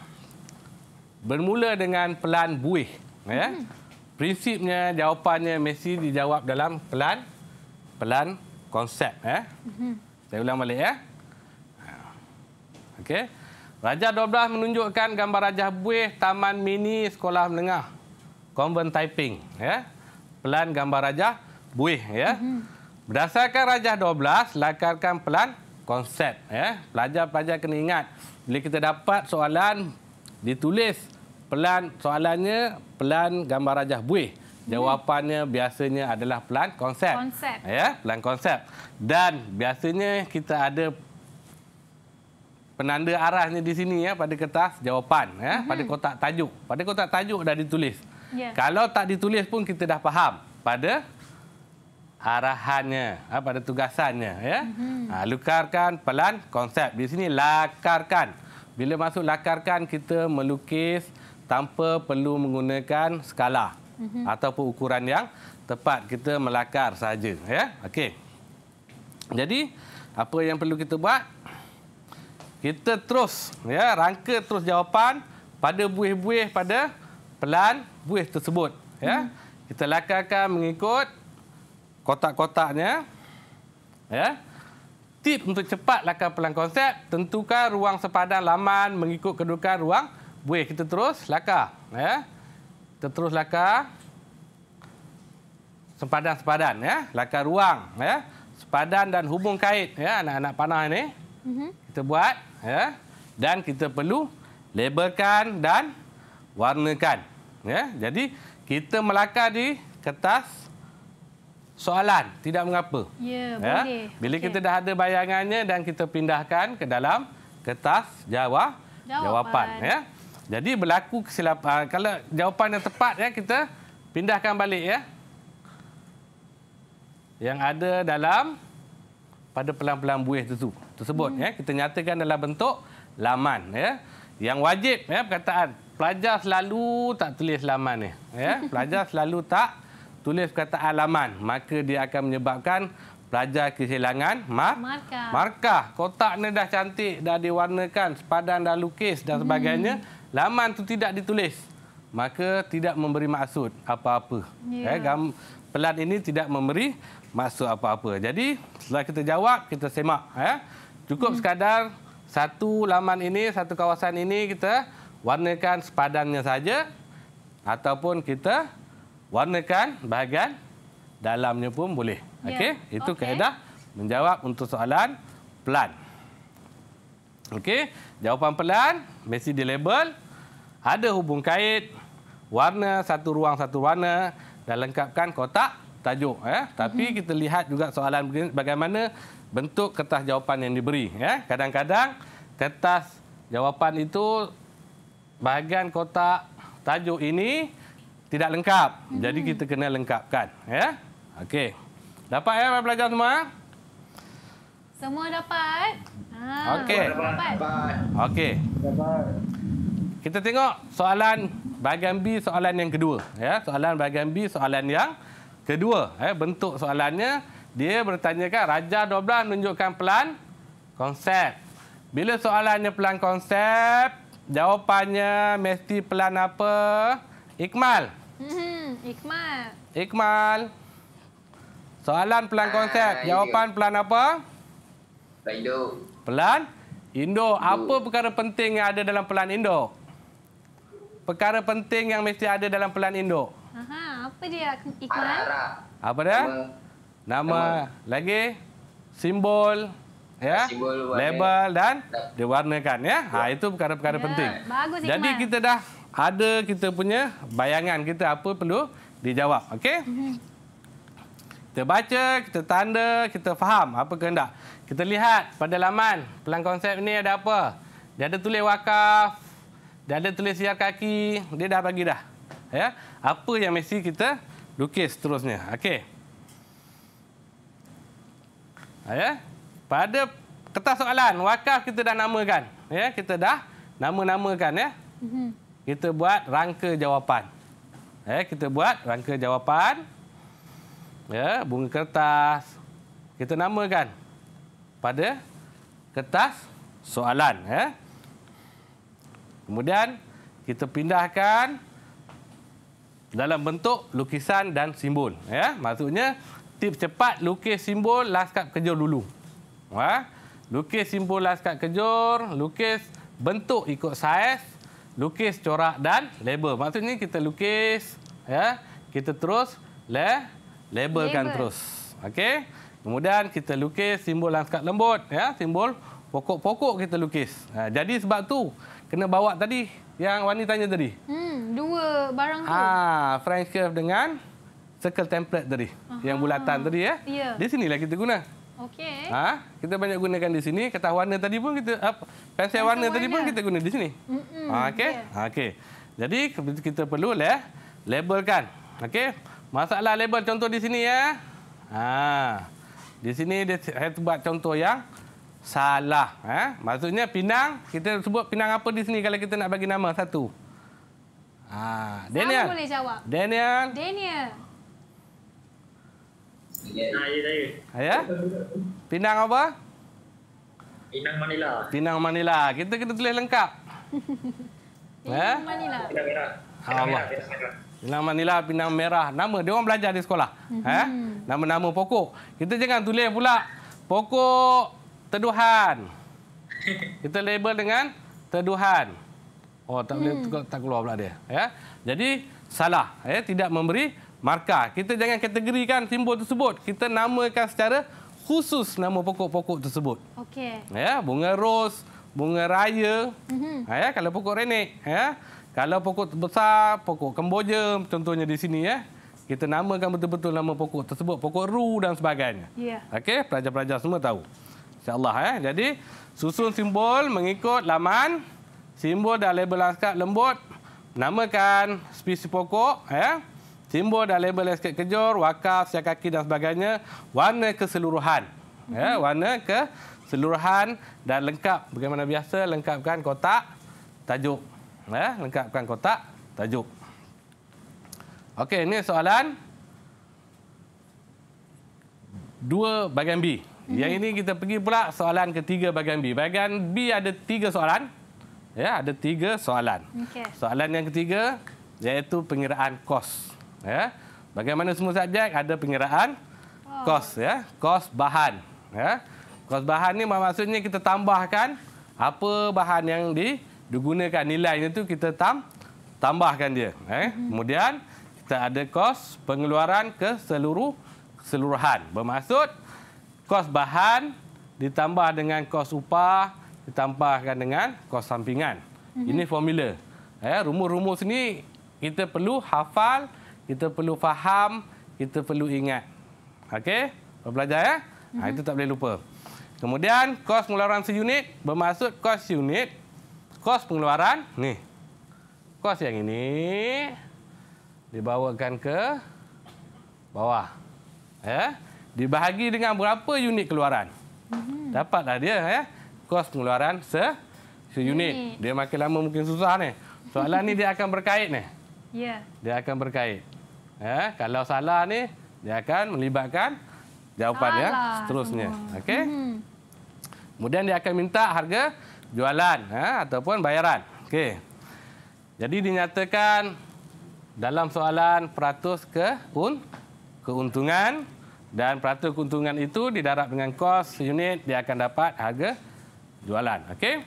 bermula dengan pelan buih ya. Hmm. Prinsipnya jawapannya mesti dijawab dalam pelan pelan konsep ya. Hmm. Saya ulang balik ya. Okey. Raja 12 menunjukkan gambar Rajah Buih Taman Mini Sekolah Menengah Konven Taiping ya pelan gambar rajah buih ya. Mm-hmm. Berdasarkan rajah 12, lakarkan pelan konsep ya. Pelajar-pelajar kena ingat bila kita dapat soalan ditulis pelan soalannya pelan gambar rajah buih. Mm-hmm. Jawapannya hmm biasanya adalah pelan konsep. konsep. Ya, pelan konsep. Dan biasanya kita ada penanda arahnya di sini ya pada kertas jawapan ya hmm pada kotak tajuk. Pada kotak tajuk dah ditulis. Ya. Kalau tak ditulis pun kita dah faham pada arahannya, ha, pada tugasannya. Ya. Mm-hmm. Ha, lukarkan pelan konsep. Di sini lakarkan. Bila masuk lakarkan, kita melukis tanpa perlu menggunakan skala mm-hmm. ataupun ukuran yang tepat. Kita melakar sahaja. Ya. Okay. Jadi, apa yang perlu kita buat? Kita terus ya rangka terus jawapan pada buih-buih pada pelan buih tersebut ya hmm. kita lakarkan mengikut kotak-kotaknya ya tip untuk cepat lakar pelan konsep tentukan ruang sepadan laman mengikut kedudukan ruang buih kita terus lakar ya kita terus lakar sepadan-sepadan. ya lakar ruang ya sepadan dan hubung kait ya anak-anak panah ini mhm. kita buat ya dan kita perlu labelkan dan warnakan. Ya, jadi kita melakar di kertas soalan tidak mengapa. Ya, ya. boleh. Bila okay. kita dah ada bayangannya dan kita pindahkan ke dalam kertas jawab jawapan. jawapan ya. Jadi berlaku kesilapan ah, kalau jawapan yang tepat ya kita pindahkan balik ya. Yang ada dalam pada pelan-pelan buih itu tersebut hmm. ya kita nyatakan dalam bentuk laman ya. Yang wajib ya perkataan pelajar selalu tak tulis laman ni. Ya? [LAUGHS] Pelajar selalu tak tulis kata alaman. Maka dia akan menyebabkan pelajar kehilangan mar markah. markah. Kotak ni dah cantik, dah diwarnakan, sepadan dah lukis dan hmm. sebagainya. Hmm. Laman tu tidak ditulis. Maka tidak memberi maksud apa-apa. Yeah. Ya? Eh, pelan ini tidak memberi maksud apa-apa. Jadi setelah kita jawab, kita semak. Ya? Cukup hmm. sekadar satu laman ini, satu kawasan ini kita warnakan sepadannya saja ataupun kita warnakan bahagian dalamnya pun boleh. Yeah. Okey, itu okay. kaedah menjawab untuk soalan pelan. Okey, jawapan pelan mesti label, ada hubung kait warna satu ruang satu warna dan lengkapkan kotak tajuk ya. Tapi mm -hmm. kita lihat juga soalan bagaimana bentuk kertas jawapan yang diberi ya. Kadang-kadang kertas jawapan itu bahagian kotak tajuk ini tidak lengkap. Hmm. Jadi kita kena lengkapkan, ya. Okey. Dapat ya pelajar semua? Semua dapat. Ha. Okey. Okey. Kita tengok soalan bahagian B soalan yang kedua, ya. Soalan bahagian B soalan yang kedua, ya. Bentuk soalannya dia bertanyakan raja 12 menunjukkan pelan konsep. Bila soalannya pelan konsep, Jawapannya mesti pelan apa? Ikmal. Hmm, Ikmal. Ikmal. Soalan pelan konsep. Ah, Jawapan pelan apa? Pelan Indo. Pelan Indo. Apa perkara penting yang ada dalam pelan Indo? Perkara penting yang mesti ada dalam pelan Indo. Aha, apa dia Ikmal? Apa dia? Nama. Nama. Nama. Lagi? Simbol. Simbol ya label dan diwarnakan ya ha ya. itu perkara-perkara ya. penting Bagus, jadi Iman. kita dah ada kita punya bayangan kita apa perlu dijawab okey mm -hmm. kita baca kita tanda kita faham apa kehendak kita lihat pada laman pelan konsep ini ada apa dia ada tulis wakaf dia ada tulis siar kaki dia dah bagi dah ya apa yang mesti kita lukis seterusnya okey ayah ha, pada kertas soalan wakaf kita dah namakan ya kita dah nama-namakan ya mm-hmm. kita buat rangka jawapan ya kita buat rangka jawapan ya bunga kertas kita namakan pada kertas soalan ya kemudian kita pindahkan dalam bentuk lukisan dan simbol ya maksudnya tip cepat lukis simbol laskap kerja dulu Ha? Lukis simbol laskat kejur, lukis bentuk ikut saiz, lukis corak dan label. Maksudnya kita lukis, ya, kita terus le labelkan label. terus. Okey. Kemudian kita lukis simbol laskat lembut, ya, simbol pokok-pokok kita lukis. Ha, jadi sebab tu kena bawa tadi yang Wani tanya tadi. Hmm, dua barang tu. Ah, ha, French curve dengan circle template tadi. Aha. Yang bulatan ah. tadi ya. Yeah. Di sinilah kita guna. Okey. Ha, kita banyak gunakan di sini. Kata warna tadi pun kita apa? Pensel kan warna, warna tadi pun kita guna di sini. Mm -mm, okey. Yeah. Ha, okey. Jadi kita perlu lah labelkan. Okey. Masalah label contoh di sini ya. Ha. Di sini dia saya buat contoh yang salah, eh. Maksudnya pinang, kita sebut pinang apa di sini kalau kita nak bagi nama satu. Ha, Daniel. Daniel. Daniel. Pinang saya. Ya? Pinang apa? Pinang Manila. Pinang Manila. Kita kena tulis lengkap. [LAUGHS] Eh? Pinang Manila. Pinang Merah. Pinang Merah. Pinang Manila, Pinang Merah. Nama, dia orang belajar di sekolah. Mhm. Eh? Nama-nama ha? pokok. Kita jangan tulis pula pokok teduhan. [LAUGHS] Kita label dengan teduhan. Oh, tak boleh, hmm. tak keluar pula dia. Ya? Jadi, salah. Ya? Tidak memberi markah. Kita jangan kategorikan simbol tersebut. Kita namakan secara khusus nama pokok-pokok tersebut. Okey. Ya, bunga ros, bunga raya. Mm -hmm. Ya, kalau pokok renek, ya. Kalau pokok besar, pokok kemboja contohnya di sini ya. Kita namakan betul-betul nama pokok tersebut, pokok ru dan sebagainya. Yeah. Okey, pelajar-pelajar semua tahu. Insya-Allah ya. Jadi, susun simbol mengikut laman simbol dan label lengkap lembut. Namakan spesies pokok ya simbol dan label landscape kejur, wakaf, siap kaki dan sebagainya, warna keseluruhan. Ya, warna keseluruhan dan lengkap. Bagaimana biasa, lengkapkan kotak tajuk. Ya, lengkapkan kotak tajuk. Okey, ini soalan dua bagian B. Hmm. Yang ini kita pergi pula soalan ketiga bagian B. Bagian B ada tiga soalan. Ya, ada tiga soalan. Okay. Soalan yang ketiga iaitu pengiraan kos ya. Bagaimana semua subjek ada pengiraan oh. kos ya, kos bahan ya. Kos bahan ni maksudnya kita tambahkan apa bahan yang digunakan nilainya tu kita tam tambahkan dia ya. Mhm. Kemudian kita ada kos pengeluaran ke seluruh keseluruhan. Bermaksud kos bahan ditambah dengan kos upah ditambahkan dengan kos sampingan. Mhm. Ini formula. Ya, rumus-rumus ni kita perlu hafal kita perlu faham, kita perlu ingat. Okey? Belajar ya? Ha, itu tak boleh lupa. Kemudian, kos pengeluaran seunit bermaksud kos unit, kos pengeluaran, ni. Kos yang ini, dibawakan ke bawah. Ya? Dibahagi dengan berapa unit keluaran. Mhm. Dapatlah dia, ya? kos pengeluaran se seunit. Dia makin lama mungkin susah ni. Soalan ni dia akan berkait ni. Ya. Dia akan berkait. Eh, kalau salah ni dia akan melibatkan jawapan Alah. ya seterusnya. Hmm. Okey. Hmm. Kemudian dia akan minta harga jualan eh, ataupun bayaran. Okey. Jadi dinyatakan dalam soalan peratus ke un, keuntungan dan peratus keuntungan itu didarab dengan kos unit dia akan dapat harga jualan. Okey.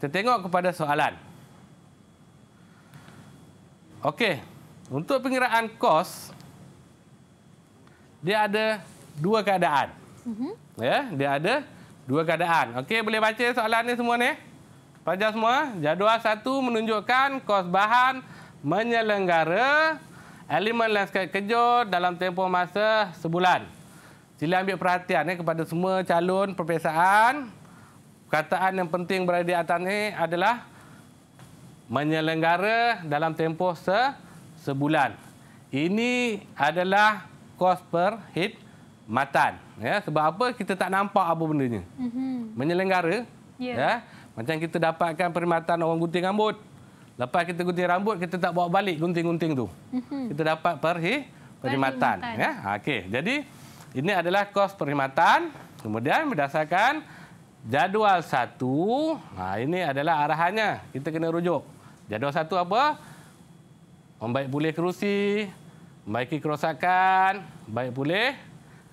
Kita tengok kepada soalan. Okey. Untuk pengiraan kos, dia ada dua keadaan. Mm -hmm. Ya, dia ada dua keadaan. Okey, boleh baca soalan ni semua ni? Pelajar semua, jadual satu menunjukkan kos bahan menyelenggara elemen landscape kejut dalam tempoh masa sebulan. Sila ambil perhatian ya, kepada semua calon perpesaan. Kataan yang penting berada di atas ni adalah menyelenggara dalam tempoh sebulan sebulan. Ini adalah kos per hit matan. Ya, sebab apa kita tak nampak apa bendanya. Mm -hmm. Menyelenggara. Yeah. Ya, macam kita dapatkan perkhidmatan orang gunting rambut. Lepas kita gunting rambut, kita tak bawa balik gunting-gunting tu. Mm -hmm. Kita dapat perhi, perkhidmatan. Ya, ha, okay. Jadi, ini adalah kos perkhidmatan. Kemudian berdasarkan jadual satu, ha, ini adalah arahannya. Kita kena rujuk. Jadual satu Apa? Membaik pulih kerusi, membaiki kerosakan, baik pulih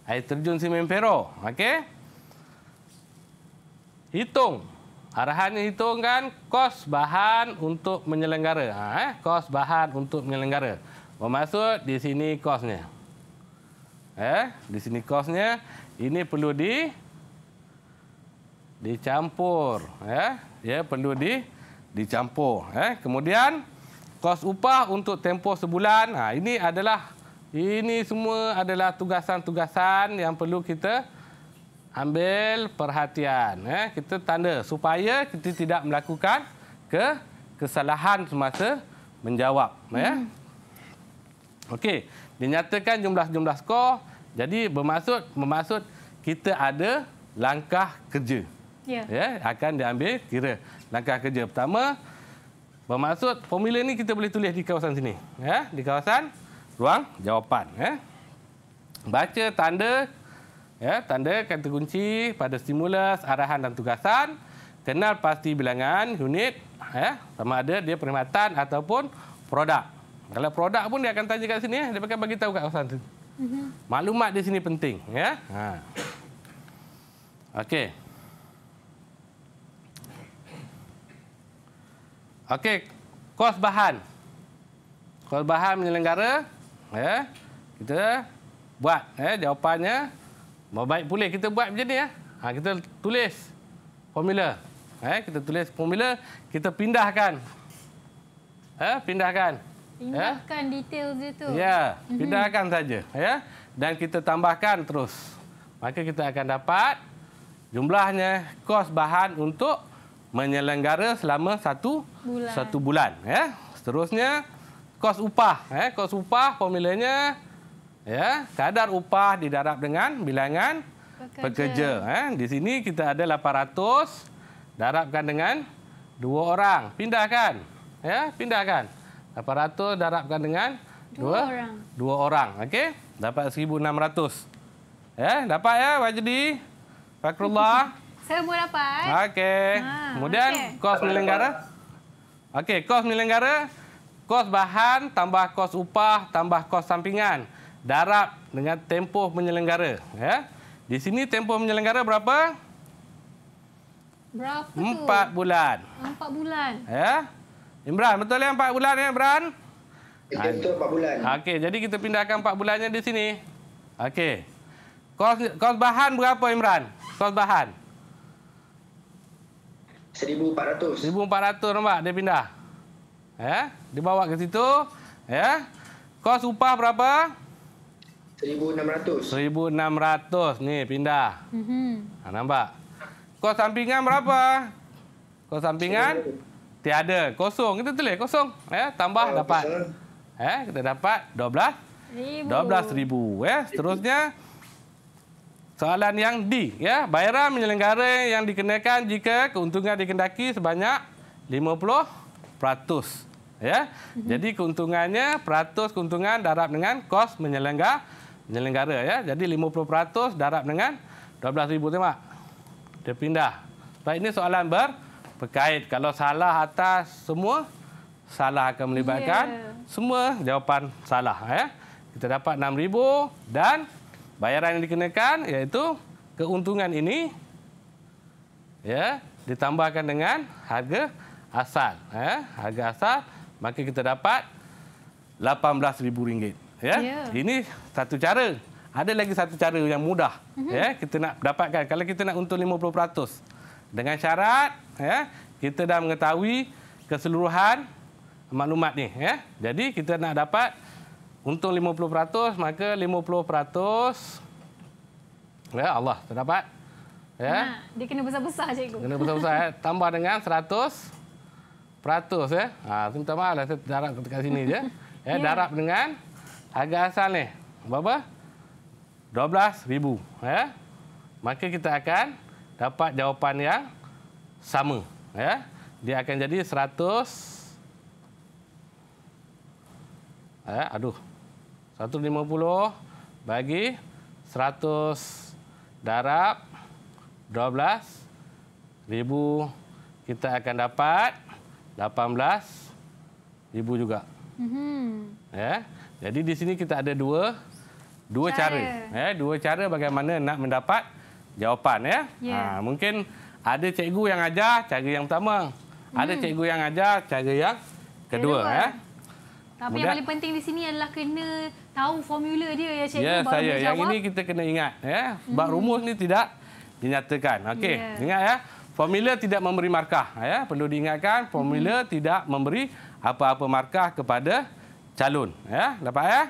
air terjun simen pero. Okey. Hitung. Arahannya hitung kan kos bahan untuk menyelenggara. Ha, eh? Kos bahan untuk menyelenggara. Bermaksud di sini kosnya. Eh, di sini kosnya ini perlu di dicampur, ya. Ya, perlu di dicampur, eh. Kemudian kos upah untuk tempoh sebulan. Ha, ini adalah ini semua adalah tugasan-tugasan yang perlu kita ambil perhatian. Eh, kita tanda supaya kita tidak melakukan ke kesalahan semasa menjawab. Ya. Hmm. Eh. Okey, dinyatakan jumlah-jumlah skor. Jadi bermaksud bermaksud kita ada langkah kerja. Ya. Yeah. Yeah, akan diambil kira langkah kerja pertama Bermaksud formula ni kita boleh tulis di kawasan sini. Ya, di kawasan ruang jawapan. Ya. Baca tanda, ya, tanda kata kunci pada stimulus, arahan dan tugasan. Kenal pasti bilangan unit ya, sama ada dia perkhidmatan ataupun produk. Kalau produk pun dia akan tanya kat sini. Ya. Dia akan bagi tahu kat kawasan sini. Mhm. Maklumat di sini penting. Ya. Ha. Okey. Okey, kos bahan. Kos bahan penyelenggara ya. Eh, kita buat eh jawapannya baik boleh kita buat macam ni ya. Eh. Ha, kita tulis formula. Eh, kita tulis formula, kita pindahkan. Eh, pindahkan. Pindahkan eh. details dia tu. Ya, mhm. pindahkan saja ya. Eh. Dan kita tambahkan terus. Maka kita akan dapat jumlahnya kos bahan untuk menyelenggara selama satu bulan. satu bulan. Ya. Seterusnya, kos upah. Ya. Kos upah formulanya ya, kadar upah didarab dengan bilangan pekerja. pekerja ya. Di sini kita ada 800 darabkan dengan dua orang. Pindahkan. Ya, pindahkan. 800 darabkan dengan dua, dua orang. Dua orang. Okey. Dapat 1,600. Ya, dapat ya, Wajdi. Fakrullah. [LAUGHS] Semua dapat. Okey. Ha, Kemudian okay. kos penyelenggara. Okey, kos penyelenggara, kos bahan tambah kos upah tambah kos sampingan darab dengan tempoh penyelenggara, ya. Di sini tempoh penyelenggara berapa? Berapa empat tu? bulan. Empat bulan. Ya. Imran, betul ya empat bulan ya, Imran? Betul empat bulan. Okey, jadi kita pindahkan empat bulannya di sini. Okey. Kos kos bahan berapa Imran? Kos bahan 1400. 1400 nampak dia pindah. Ya, eh? dia bawa ke situ, ya. Kos upah berapa? 1600. 1600 ni pindah. Mm -hmm. ha, nampak. Kos sampingan berapa? Kos sampingan tiada, kosong. Kita tulis kosong, ya, eh? tambah oh, dapat. Ya, eh? kita dapat 12. 12000, ya. Eh? Seterusnya Soalan yang D, ya. Bayaran menyelenggara yang dikenakan jika keuntungan dikendaki sebanyak 50%. Ya. Mhm. Jadi keuntungannya peratus keuntungan darab dengan kos menyelenggara menyelenggara, ya. Jadi 50% darab dengan 12000 tembak. Dia pindah. Baik ini soalan berkait. Kalau salah atas semua salah akan melibatkan yeah. semua jawapan salah ya. Kita dapat 6000 dan bayaran yang dikenakan yaitu keuntungan ini ya ditambahkan dengan harga asal ya harga asal maka kita dapat RM18000 ya yeah. ini satu cara ada lagi satu cara yang mudah mm -hmm. ya kita nak dapatkan kalau kita nak untung 50% dengan syarat ya kita dah mengetahui keseluruhan maklumat ni ya jadi kita nak dapat 50% untung 50%, maka 50% ya Allah terdapat. Ya. Nah, dia kena besar-besar cikgu. Kena besar-besar ya. tambah dengan 100% ya. Ha, minta maaf lah, saya darab dekat sini je. Ya, yeah. darab dengan harga asal ni. Berapa? 12,000 ya. Maka kita akan dapat jawapan yang sama ya. Dia akan jadi 100 Ya, aduh 150 bagi 100 darab 12 ribu kita akan dapat 18 ribu juga. Mm -hmm. ya? Jadi di sini kita ada dua dua cara. cara. Ya? Dua cara bagaimana nak mendapat jawapan. ya. Yeah. Ha, mungkin ada cikgu yang ajar cara yang pertama. Mm. Ada hmm. cikgu yang ajar cara yang kedua. kedua. Ya? Tapi Kemudian, yang paling penting di sini adalah kena tahu formula dia ya cikgu. Ya yeah, saya. Jawab. Yang ini kita kena ingat ya. Bab hmm. rumus ni tidak dinyatakan. Okey, yeah. ingat ya. Formula tidak memberi markah ya. Perlu diingatkan formula hmm. tidak memberi apa-apa markah kepada calon ya. Dapat ya?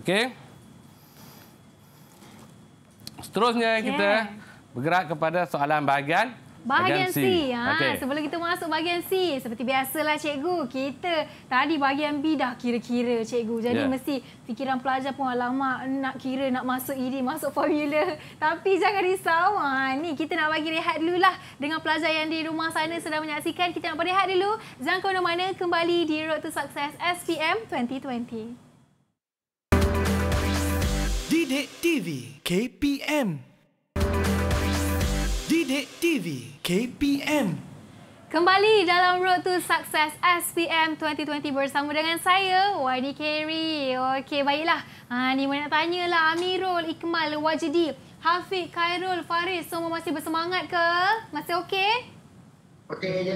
Okey. Seterusnya yeah. kita bergerak kepada soalan bahagian Bahagian C. C. Ha, okay. Sebelum kita masuk bahagian C, seperti biasa lah cikgu, kita tadi bahagian B dah kira-kira cikgu. Jadi yeah. mesti fikiran pelajar pun lama nak kira nak masuk ini, e masuk formula. Tapi jangan risau. Ha, ni kita nak bagi rehat lah dengan pelajar yang di rumah sana sedang menyaksikan. Kita nak berehat dulu. Jangan ke mana-mana kembali di Road to Success SPM 2020. Didik TV KPM Sidik TV KPM Kembali dalam Road to Success SPM 2020 bersama dengan saya, Wani Kerry. Okey, baiklah. Ha, ni mana nak tanyalah Amirul, Iqmal, Wajidi, Hafiq, Khairul, Faris. Semua masih bersemangat ke? Masih okey? Okey je.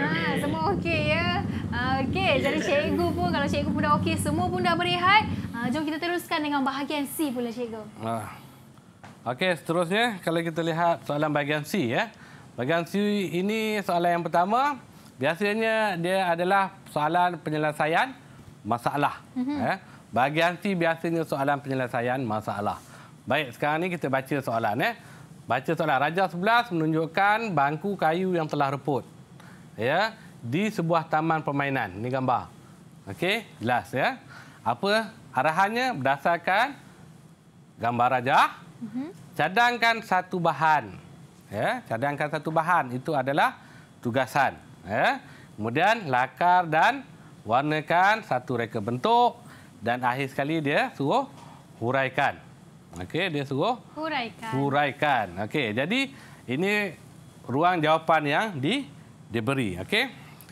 Ha, semua okey ya? Ha, okey, jadi cikgu pun kalau cikgu pun dah okey, semua pun dah berehat. Ha, jom kita teruskan dengan bahagian C pula cikgu. Ha. Okey, seterusnya kalau kita lihat soalan bahagian C ya. Bahagian C ini soalan yang pertama, biasanya dia adalah soalan penyelesaian masalah. Mm -hmm. eh. Bahagian C biasanya soalan penyelesaian masalah. Baik, sekarang ni kita baca soalan ya. Baca soalan Raja 11 menunjukkan bangku kayu yang telah reput. Ya, di sebuah taman permainan. Ini gambar. Okey, jelas ya. Apa arahannya berdasarkan gambar Raja Cadangkan satu bahan. Ya, cadangkan satu bahan itu adalah tugasan. Ya. Kemudian lakar dan warnakan satu reka bentuk dan akhir sekali dia suruh huraikan. Okey, dia suruh huraikan. Huraikan. Okey, jadi ini ruang jawapan yang di diberi. Okey.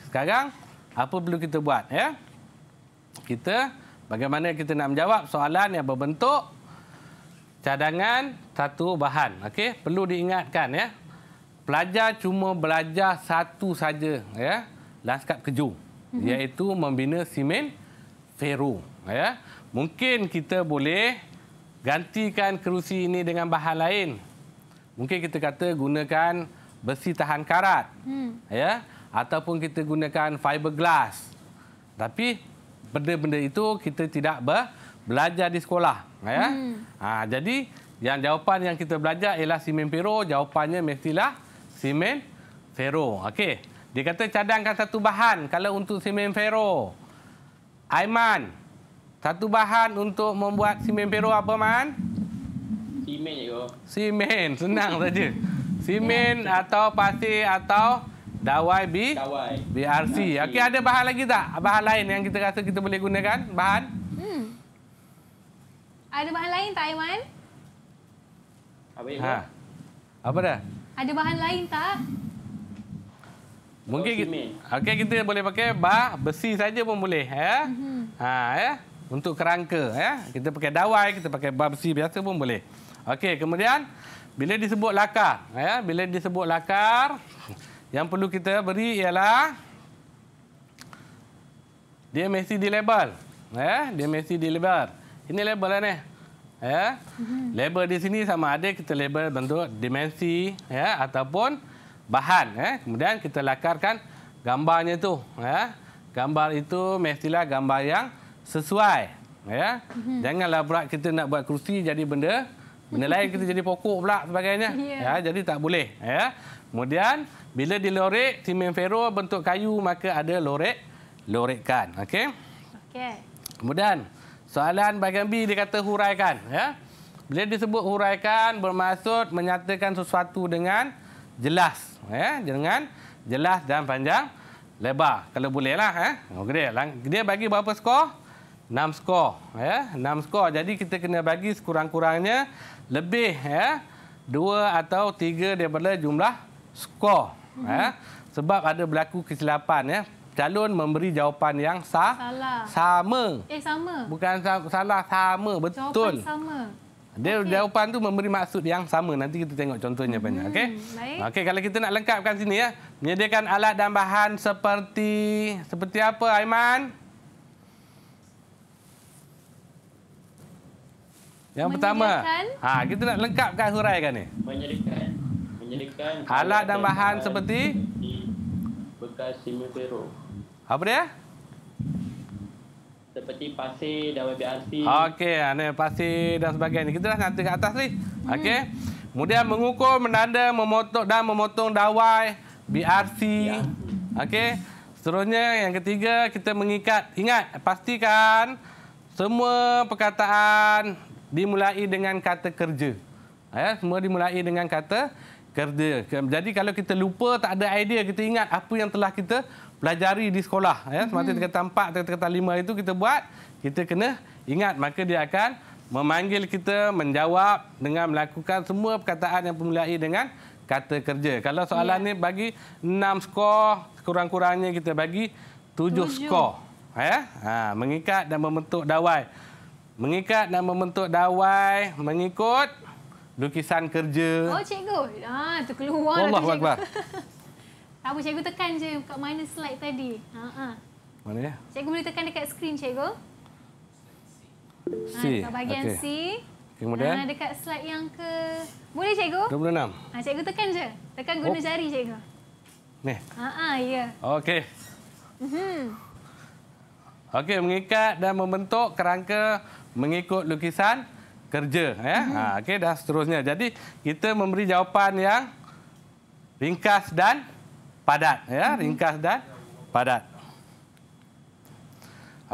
Sekarang apa perlu kita buat ya? Kita bagaimana kita nak menjawab soalan yang berbentuk cadangan satu bahan. Okey, perlu diingatkan ya. Pelajar cuma belajar satu saja ya, Laskap keju mm-hmm. iaitu membina simen ferro ya. Mungkin kita boleh gantikan kerusi ini dengan bahan lain. Mungkin kita kata gunakan besi tahan karat. Mm. Ya, ataupun kita gunakan fiberglass. Tapi benda-benda itu kita tidak ber- belajar di sekolah ya. Hmm. Ha, jadi yang jawapan yang kita belajar ialah simen pero, jawapannya mestilah simen ferro. Okey. Dia kata cadangkan satu bahan kalau untuk simen ferro. Aiman, satu bahan untuk membuat simen ferro apa man? Simen yo. Simen, [LAUGHS] senang saja. [LAUGHS] Simen ya. atau pasir atau dawai B? Dawai. BRC. BRC. Okey, ada bahan lagi tak? Bahan lain yang kita rasa kita boleh gunakan? Bahan? Ada bahan lain tak, Aiman? Ha. Apa dah? Ada bahan lain tak? Mungkin oh, kita, okay, kita boleh pakai bah besi saja pun boleh ya. Mm -hmm. Ha ya, untuk kerangka ya. Kita pakai dawai, kita pakai bah besi biasa pun boleh. Okey, kemudian bila disebut lakar ya, bila disebut lakar yang perlu kita beri ialah dia mesti dilebar, ya, dia mesti dilebar. Ini label lah ni. Ya. Mhm. Label di sini sama ada kita label bentuk dimensi ya ataupun bahan ya. Kemudian kita lakarkan gambarnya tu ya. Gambar itu mestilah gambar yang sesuai ya. Yeah. Mhm. Janganlah pula kita nak buat kerusi jadi benda benda lain kita jadi pokok pula sebagainya. [LAUGHS] Ya. ya, jadi tak boleh ya. Kemudian bila dilorek timen ferro bentuk kayu maka ada lorek lorekkan okey. Okey. Kemudian Soalan bahagian B dia kata huraikan. Ya? Bila disebut huraikan bermaksud menyatakan sesuatu dengan jelas. Ya? Dengan jelas dan panjang lebar. Kalau boleh lah. Eh? Oh, lah. Dia bagi berapa skor? 6 skor. Ya? 6 skor. Jadi kita kena bagi sekurang-kurangnya lebih. Ya? dua atau 3 daripada jumlah skor. Mm -hmm. ya? Sebab ada berlaku kesilapan. Ya? calon memberi jawapan yang sah. Salah. Sama. Eh sama. Bukan salah, sama. Betul. Jawapan sama. Dia okay. jawapan tu memberi maksud yang sama. Nanti kita tengok contohnya hmm. banyak, okey? Okey, kalau kita nak lengkapkan sini ya. Menyediakan alat dan bahan seperti seperti apa Aiman? Yang pertama. Ha, kita nak lengkapkan hurai kan ni. Menyediakan menyediakan alat dan bahan, bahan seperti bekas simen apa dia? Seperti pasir dan WBRC. Okey, ada ah, pasir dan sebagainya. Kita dah nanti ke atas ni. Hmm. Okey. Kemudian mengukur, menanda, memotong dan memotong dawai BRC. Okey. Seterusnya yang ketiga kita mengikat. Ingat, pastikan semua perkataan dimulai dengan kata kerja. Ah, ya, semua dimulai dengan kata kerja. Jadi kalau kita lupa tak ada idea, kita ingat apa yang telah kita pelajari di sekolah ya semata hmm. kata 4 kata kata 5 itu kita buat kita kena ingat maka dia akan memanggil kita menjawab dengan melakukan semua perkataan yang memulai dengan kata kerja kalau soalan ya. ni bagi enam skor kurang-kurangnya kita bagi tujuh 7. skor ya ha, mengikat dan membentuk dawai mengikat dan membentuk dawai mengikut lukisan kerja oh cikgu ha terkeluar lah Allah dah [LAUGHS] Tak apa, cikgu tekan je kat mana slide tadi. Ha -ha. Mana ya? Cikgu boleh tekan dekat skrin, cikgu. C. Ha, dekat bahagian okay. C. Kemudian? Ha, dekat slide yang ke... Boleh, cikgu? 26. Ha, cikgu tekan je. Tekan guna oh. jari, cikgu. Ni? Ha -ha, ya. Okey. Mhm. Okey, mengikat dan membentuk kerangka mengikut lukisan kerja. Ya? Mm -hmm. ha, Okey, dah seterusnya. Jadi, kita memberi jawapan yang ringkas dan padat ya mm-hmm. ringkas dan padat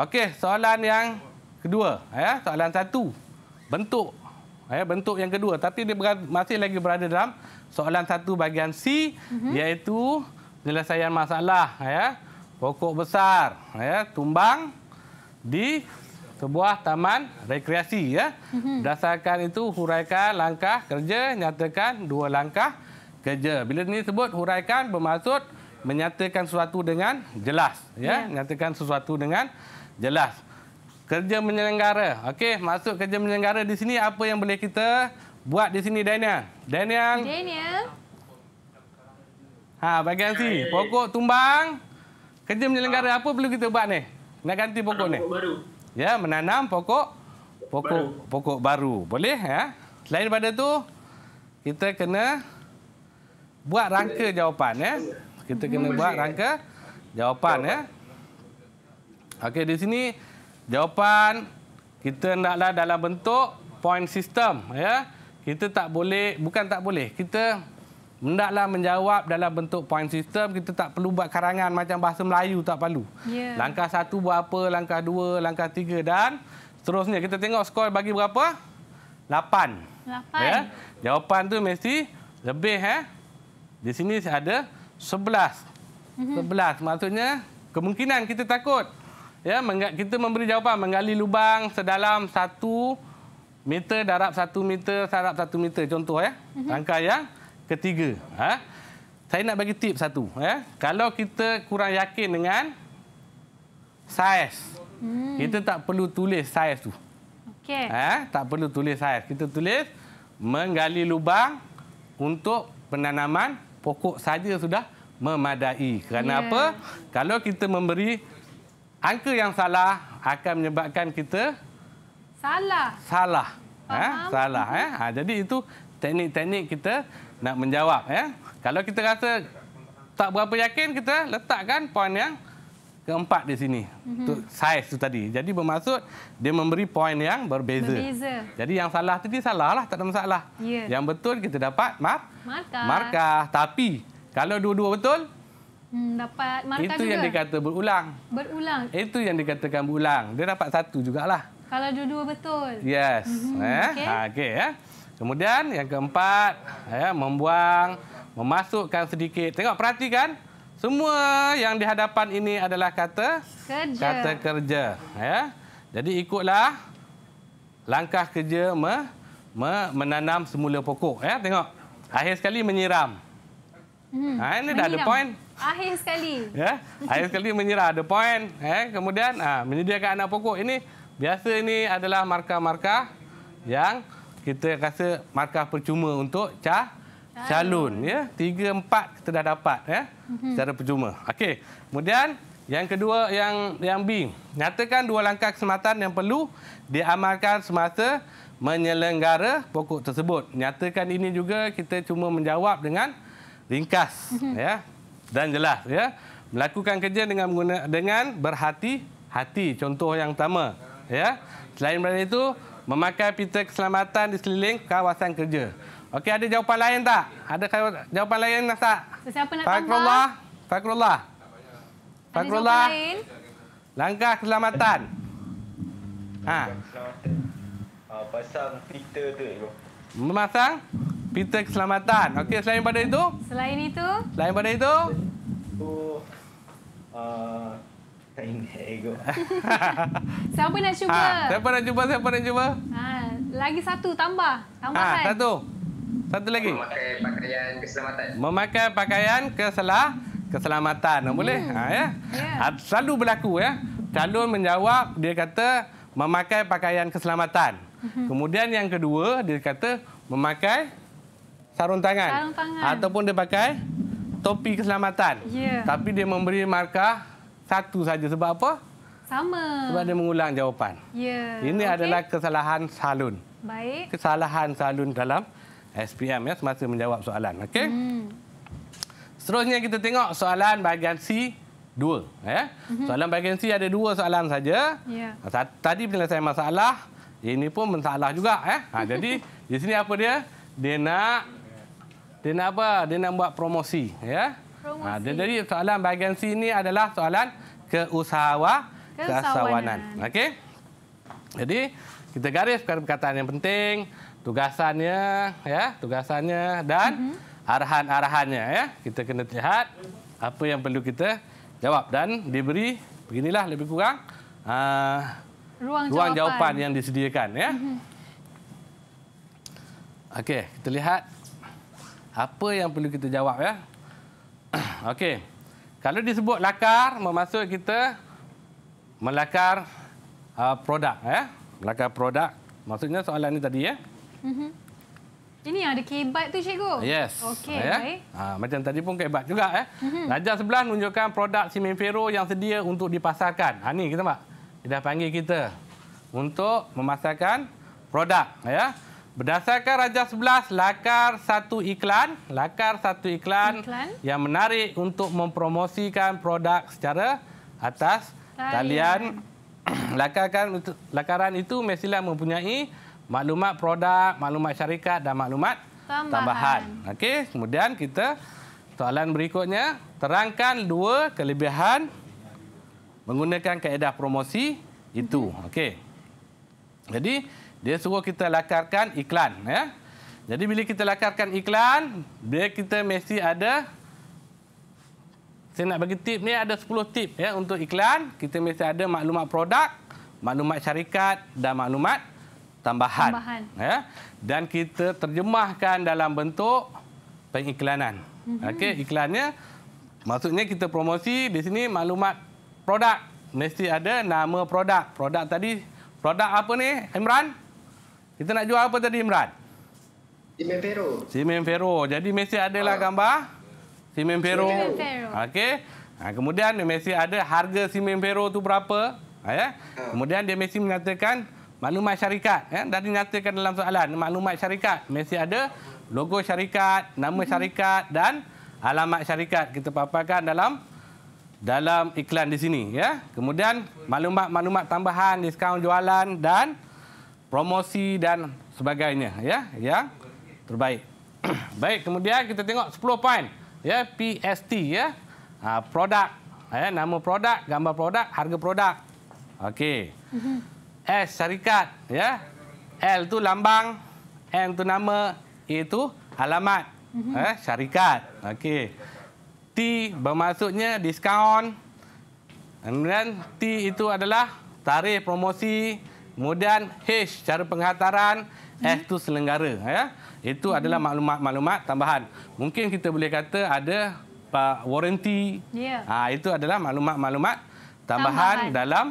okey soalan yang kedua ya soalan satu bentuk ya bentuk yang kedua tapi dia masih lagi berada dalam soalan satu bahagian C uh mm-hmm. -huh. iaitu penyelesaian masalah ya pokok besar ya tumbang di sebuah taman rekreasi ya mm-hmm. berdasarkan itu huraikan langkah kerja nyatakan dua langkah kerja. Bila ini sebut huraikan bermaksud menyatakan sesuatu dengan jelas. Ya, yeah. menyatakan sesuatu dengan jelas. Kerja menyelenggara. Okey, maksud kerja menyelenggara di sini apa yang boleh kita buat di sini Daniel? Daniel. Daniel. Ha, bagian si pokok tumbang. Kerja menyelenggara ha. apa perlu kita buat ni? Nak ganti pokok ni. Baru. Ya, menanam pokok pokok baru. pokok baru. Boleh ya? Selain daripada tu kita kena buat rangka jawapan ya. Kita kena buat rangka jawapan ya. Okey di sini jawapan kita naklah dalam bentuk point system ya. Kita tak boleh bukan tak boleh. Kita hendaklah menjawab dalam bentuk point system, kita tak perlu buat karangan macam bahasa Melayu tak perlu. Yeah. Langkah satu buat apa, langkah dua, langkah tiga dan seterusnya kita tengok skor bagi berapa? Lapan. Lapan. Ya. Jawapan tu mesti lebih eh di sini ada 11. 11 mhm. maksudnya kemungkinan kita takut. Ya, kita memberi jawapan menggali lubang sedalam 1 meter darab 1 meter darab 1 meter contoh ya. Mhm. Langkah yang ketiga. Ha? Saya nak bagi tip satu ya. Kalau kita kurang yakin dengan saiz. Hmm. Kita tak perlu tulis saiz tu. Okay. Ha? tak perlu tulis saiz. Kita tulis menggali lubang untuk penanaman pokok saja sudah memadai. Kerana yeah. apa? Kalau kita memberi angka yang salah akan menyebabkan kita salah. Salah. Ha? Faham. Ha? Salah eh. Ha? jadi itu teknik-teknik kita nak menjawab Eh? Kalau kita rasa tak berapa yakin kita letakkan poin yang keempat di sini. Itu mhm. mm -hmm. saiz tu tadi. Jadi bermaksud dia memberi poin yang berbeza. berbeza. Jadi yang salah tadi salah lah tak ada masalah. Yeah. Yang betul kita dapat mark markah. markah. Tapi kalau dua-dua betul Hmm, dapat markah itu juga. yang dikata berulang. Berulang. Itu yang dikatakan berulang. Dia dapat satu jugalah. Kalau dua-dua betul. Yes. Mm -hmm. eh? Okey. Ha, okay, eh? Ya. Kemudian yang keempat, eh, membuang, memasukkan sedikit. Tengok, perhatikan. Mm semua yang di hadapan ini adalah kata kerja. kata kerja, ya. Jadi ikutlah langkah kerja me, me, menanam semula pokok, ya. Tengok. Akhir sekali menyiram. Hmm. Ha, ini menyiram. dah ada point. Akhir sekali. Ya. Akhir sekali menyiram ada point, ya. Kemudian ha, menyediakan anak pokok. Ini biasa ini adalah markah-markah yang kita rasa markah percuma untuk cah Ah. calon ya. Tiga empat kita dah dapat ya. Mhm. Secara percuma. Okey. Kemudian yang kedua yang yang B. Nyatakan dua langkah keselamatan yang perlu diamalkan semasa menyelenggara pokok tersebut. Nyatakan ini juga kita cuma menjawab dengan ringkas mhm. ya dan jelas ya. Melakukan kerja dengan mengguna, dengan berhati-hati. Contoh yang pertama ya. Selain daripada itu memakai pita keselamatan di seliling kawasan kerja. Okey, ada jawapan lain tak? Ada jawapan lain tak? Sesiapa nak Fakrullah. tambah? Fakrullah. Fakrullah. Langkah keselamatan. Ha. Pasang filter tu. Memasang filter keselamatan. Okey, selain pada itu? Selain itu? Selain pada itu? Oh, ah, [LAUGHS] siapa nak cuba? Ha, siapa nak cuba? Siapa nak cuba? Ha, lagi satu tambah. Tambahan. Ha, satu. Satu lagi. Memakai pakaian keselamatan. Memakai pakaian keselah keselamatan. Hmm. Boleh? Ha, ya. Yeah. Ha, selalu berlaku ya. Calon menjawab dia kata memakai pakaian keselamatan. Mhm. Kemudian yang kedua dia kata memakai sarung tangan, sarung tangan. ataupun dia pakai topi keselamatan. Yeah. Tapi dia memberi markah satu saja sebab apa? Sama. Sebab dia mengulang jawapan. Yeah. Ini okay. adalah kesalahan salun. Baik. Kesalahan salun dalam SPM ya semasa menjawab soalan. Okey. Hmm. Seterusnya kita tengok soalan bahagian C dua, ya. Mm -hmm. Soalan bahagian C ada dua soalan saja. Yeah. Ya. Tadi penyelesaian masalah, ini pun masalah juga ya. Ha, [LAUGHS] jadi di sini apa dia? Dia nak dia nak apa? Dia nak buat promosi ya. Promosi. Ha, dia, jadi soalan bahagian C ini adalah soalan keusahawanan. Keusahawanan. Okey. Jadi kita garis perkataan yang penting tugasannya ya tugasannya dan mm -hmm. arahan arahannya ya kita kena lihat apa yang perlu kita jawab dan diberi beginilah lebih kurang uh, ruang, ruang jawapan. jawapan yang disediakan ya mm -hmm. okey kita lihat apa yang perlu kita jawab ya [CLEARS THROAT] okey kalau disebut lakar memasuk kita melakar uh, produk ya melakar produk maksudnya soalan ni tadi ya hmm Ini yang ada kebat tu cikgu. Yes. Okey. Ya? Ha, macam tadi pun kebat juga eh. Mm-hmm. Raja sebelah tunjukkan produk semen yang sedia untuk dipasarkan. Ha ni kita nampak. Dia dah panggil kita untuk memasarkan produk ya. Berdasarkan Raja 11 lakar satu iklan, lakar satu iklan, iklan yang menarik untuk mempromosikan produk secara atas talian, talian. [CLEARS THROAT] lakaran itu mestilah mempunyai maklumat produk, maklumat syarikat dan maklumat tambahan. tambahan. Okey, kemudian kita soalan berikutnya, terangkan dua kelebihan menggunakan kaedah promosi itu. Mm-hmm. Okey. Jadi, dia suruh kita lakarkan iklan, ya. Jadi bila kita lakarkan iklan, dia kita mesti ada saya nak bagi tip ni ada 10 tip ya untuk iklan, kita mesti ada maklumat produk, maklumat syarikat dan maklumat tambahan. tambahan. Ya? Dan kita terjemahkan dalam bentuk pengiklanan. Mm -hmm. Okey, iklannya maksudnya kita promosi di sini maklumat produk mesti ada nama produk. Produk tadi produk apa ni Imran? Kita nak jual apa tadi Imran? Simen Ferro. Simen Ferro. Jadi mesti ada lah ah. gambar Simen Ferro. Okey. Ha, kemudian dia mesti ada harga Simen Ferro tu berapa? Ha, ya? Ah. Kemudian dia mesti menyatakan maklumat syarikat ya dan dinyatakan dalam soalan maklumat syarikat mesti ada logo syarikat nama mhm. syarikat dan alamat syarikat kita paparkan dalam dalam iklan di sini ya kemudian maklumat-maklumat tambahan diskaun jualan dan promosi dan sebagainya ya ya terbaik [CLEARS THROAT] baik kemudian kita tengok 10 poin ya PST ya ha, produk ya nama produk gambar produk harga produk okey mhm. S syarikat ya. L tu lambang, N tu nama, A tu alamat. Eh syarikat. Okey. T bermaksudnya diskaun. Kemudian T itu adalah tarif promosi, kemudian H cara penghantaran, S mhm. tu selenggara ya. Itu mhm. adalah maklumat-maklumat tambahan. Mungkin kita boleh kata ada warranty. Ya. Ha, itu adalah maklumat-maklumat tambahan, tambahan dalam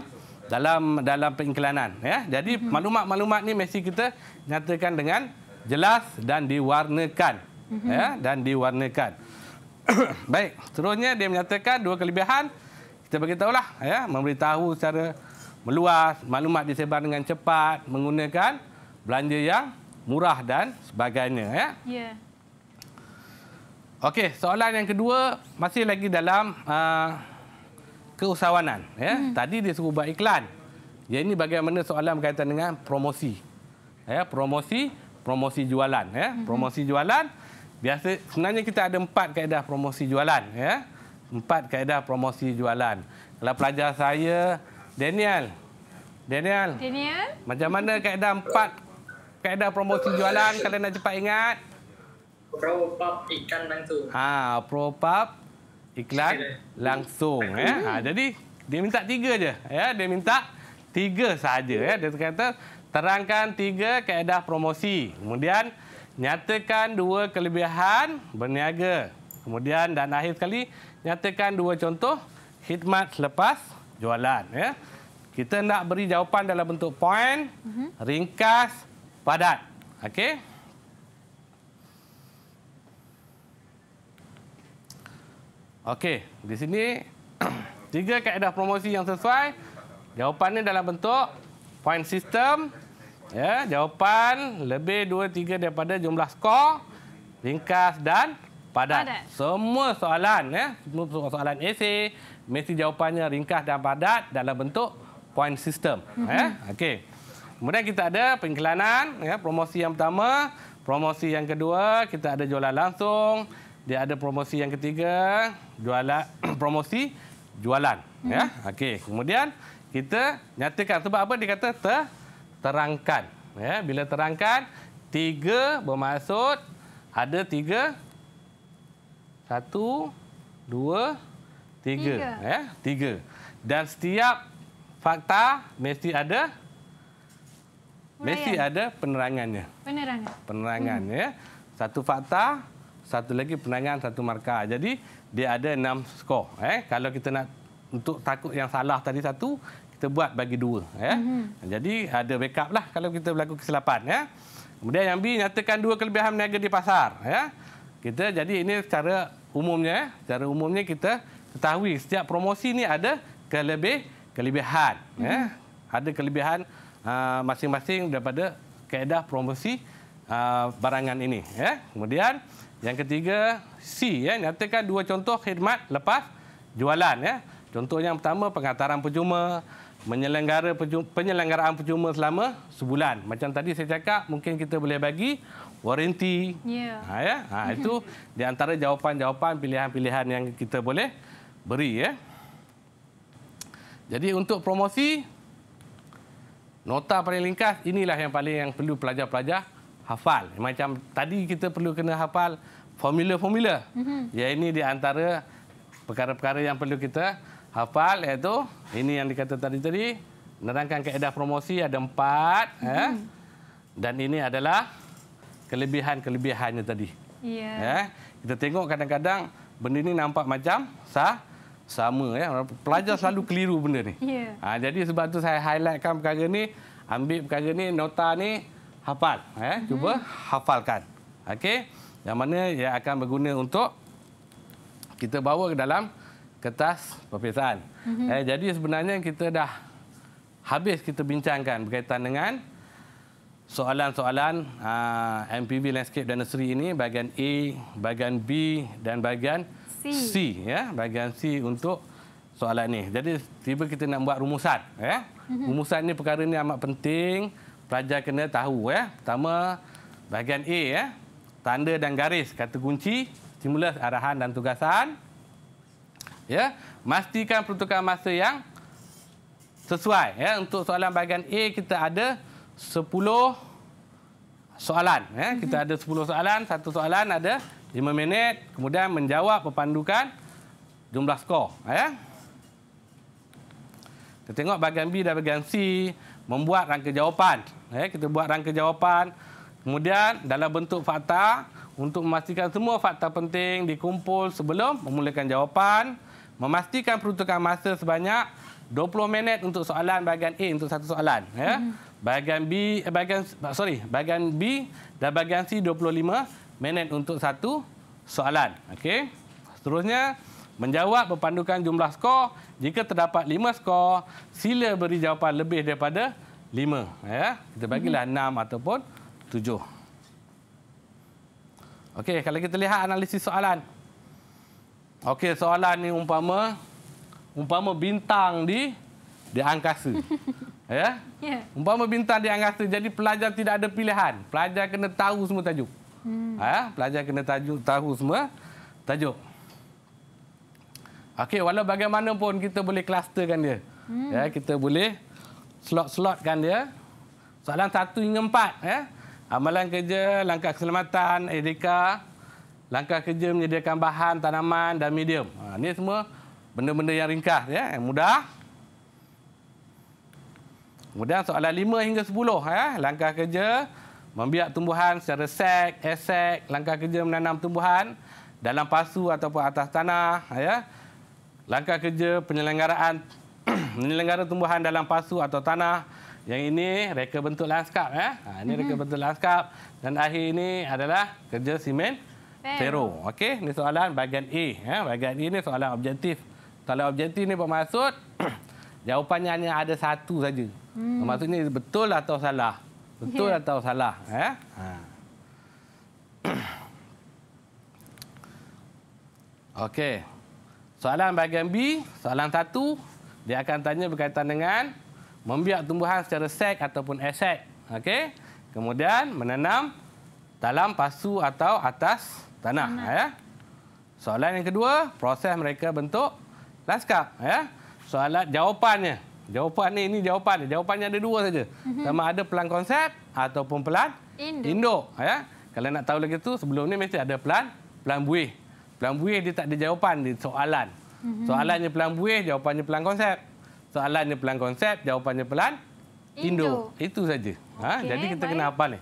dalam dalam pengiklanan ya. Jadi mhm. maklumat-maklumat ni mesti kita nyatakan dengan jelas dan diwarnakan mhm. ya dan diwarnakan. [COUGHS] Baik, seterusnya dia menyatakan dua kelebihan kita bagi tahulah ya, memberitahu secara meluas, maklumat disebar dengan cepat, menggunakan belanja yang murah dan sebagainya ya. Ya. Okey, soalan yang kedua masih lagi dalam uh, keusahawanan. Ya. Hmm. Tadi dia suruh buat iklan. Yang ini bagaimana soalan berkaitan dengan promosi. Ya, promosi, promosi jualan. Ya. Hmm. Promosi jualan, biasa sebenarnya kita ada empat kaedah promosi jualan. Ya. Empat kaedah promosi jualan. Kalau pelajar saya, Daniel. Daniel. Daniel. Macam mana kaedah empat kaedah promosi jualan kalau nak cepat ingat? Pro-pub ikan mantu. Ha, pro-pub iklan langsung ya. Ha, hmm. jadi dia minta tiga je. Ya, dia minta tiga saja ya. Dia kata terangkan tiga kaedah promosi. Kemudian nyatakan dua kelebihan berniaga. Kemudian dan akhir sekali nyatakan dua contoh khidmat selepas jualan ya. Kita nak beri jawapan dalam bentuk poin, hmm. ringkas, padat. Okey. Okey, di sini [CLEARS THROAT] tiga kaedah promosi yang sesuai. Jawapannya dalam bentuk point system. Ya, jawapan lebih 2 3 daripada jumlah skor, ringkas dan padat. padat. Semua soalan ya, semua soalan esei mesti jawapannya ringkas dan padat dalam bentuk point system. Mm -hmm. okey. Kemudian kita ada pengiklanan ya, promosi yang pertama, promosi yang kedua, kita ada jualan langsung dia ada promosi yang ketiga jualan [CLEARS THROAT] promosi jualan hmm. ya okey kemudian kita nyatakan sebab apa dia kata ter terangkan ya bila terangkan tiga bermaksud ada tiga satu dua tiga, tiga. ya tiga dan setiap fakta mesti ada mesti ada penerangannya penerangan penerangan hmm. ya satu fakta satu lagi penangan satu markah. Jadi dia ada enam skor. Eh, kalau kita nak untuk takut yang salah tadi satu, kita buat bagi dua. Eh. Mm -hmm. Jadi ada backup lah kalau kita berlaku kesilapan. Eh. Kemudian yang B nyatakan dua kelebihan niaga di pasar. Eh. Kita jadi ini secara umumnya, eh. secara umumnya kita ketahui setiap promosi ni ada kelebih kelebihan. Mm -hmm. eh. Ada kelebihan ah, masing-masing uh, daripada keedah promosi uh, barangan ini. Eh. Kemudian yang ketiga, C ya, nyatakan dua contoh khidmat lepas jualan ya. Contoh yang pertama pengantaran percuma, menyelenggara penyelenggaraan percuma selama sebulan. Macam tadi saya cakap, mungkin kita boleh bagi warranty. Yeah. Ha ya. Ha itu [LAUGHS] di antara jawapan-jawapan pilihan-pilihan yang kita boleh beri ya. Jadi untuk promosi nota paling ringkas inilah yang paling yang perlu pelajar-pelajar hafal. Macam tadi kita perlu kena hafal formula-formula. Mm-hmm. Ya ini di antara perkara-perkara yang perlu kita hafal iaitu ini yang dikata tadi tadi menerangkan kaedah promosi ada empat mm-hmm. eh. Mhm. Dan ini adalah kelebihan-kelebihannya tadi. Ya. Yeah. Eh. Kita tengok kadang-kadang benda ini nampak macam sah sama ya. Eh. Pelajar [LAUGHS] selalu keliru benda ni. Yeah. Ha, jadi sebab tu saya highlightkan perkara ni, ambil perkara ni, nota ni hafal. Eh. Mhm. Cuba hafalkan. Okey. Yang mana ia akan berguna untuk kita bawa ke dalam kertas perpisahan. Hmm. Eh, jadi sebenarnya kita dah habis kita bincangkan berkaitan dengan soalan-soalan uh, ah, MPB landscape dan nursery ini bahagian A, bahagian B dan bahagian C. C ya, bahagian C untuk soalan ini. Jadi tiba kita nak buat rumusan ya. Mhm. Rumusan ini perkara ini amat penting pelajar kena tahu ya. Pertama bahagian A ya. Tanda dan garis kata kunci, stimulus arahan dan tugasan. Ya, pastikan peruntukan masa yang sesuai ya. Untuk soalan bahagian A kita ada 10 soalan ya. Mhm. Kita ada 10 soalan, satu soalan ada 5 minit kemudian menjawab perpandukan jumlah skor ya. Kita tengok bahagian B dan bahagian C membuat rangka jawapan. Eh, kita buat rangka jawapan. Kemudian dalam bentuk fakta untuk memastikan semua fakta penting dikumpul sebelum memulakan jawapan. Memastikan peruntukan masa sebanyak 20 minit untuk soalan bahagian A untuk satu soalan. Ya. Hmm. Bahagian B, eh, bahagian, ah, sorry, bahagian B dan bahagian C 25 minit untuk satu soalan. Okey. Seterusnya, Menjawab berpandukan jumlah skor. Jika terdapat lima skor, sila beri jawapan lebih daripada lima. Ya. Kita bagilah 6 mhm. ataupun tujuh. Okey, kalau kita lihat analisis soalan. Okey, soalan ni umpama umpama bintang di di angkasa. [LAUGHS] Ya? Yeah. Umpama bintang di angkasa. Jadi pelajar tidak ada pilihan. Pelajar kena tahu semua tajuk. Hmm. Ya? Pelajar kena tajuk, tahu semua tajuk. Okey, walau bagaimanapun kita boleh clusterkan dia. Hmm. Ya, kita boleh slot-slotkan dia. Soalan satu hingga empat, ya. Amalan kerja, langkah keselamatan, edeka, langkah kerja menyediakan bahan, tanaman dan medium. Ha, ini semua benda-benda yang ringkas ya, yang mudah. Kemudian soalan lima hingga sepuluh, ya, langkah kerja membiak tumbuhan secara seks, esek, langkah kerja menanam tumbuhan dalam pasu ataupun atas tanah ya langkah kerja penyelenggaraan [CLEARS THROAT] penyelenggara tumbuhan dalam pasu atau tanah yang ini reka bentuk landscape eh. Ha, ini reka mhm. bentuk landscape dan akhir ini adalah kerja simen Fero. Okey, ini soalan bahagian A. Ya. Bahagian A ini soalan objektif. Soalan objektif ini bermaksud [CLEARS THROAT] jawapannya hanya ada satu saja. Hmm. Maksudnya betul atau salah. Betul yeah. atau salah. Ya. Ha. [CLEARS THROAT] Okey. Soalan bahagian B, soalan satu, dia akan tanya berkaitan dengan membiak tumbuhan secara sek ataupun esek, okay? Kemudian menanam dalam pasu atau atas tanah. Ya. Soalan yang kedua, proses mereka bentuk laskar. Ya. Soalan jawapannya. Jawapan ni, ini jawapan. Jawapannya ada dua saja. Mhm. Sama ada pelan konsep ataupun pelan induk. induk ya. Kalau nak tahu lagi tu, sebelum ni mesti ada pelan pelan buih. Pelan buih dia tak ada jawapan, dia soalan. Mhm. Soalannya pelan buih, jawapannya pelan konsep. Soalannya pelan konsep, jawapannya pelan Indo. Itu saja. Ha, okay, Jadi kita baik. kena hafal ni.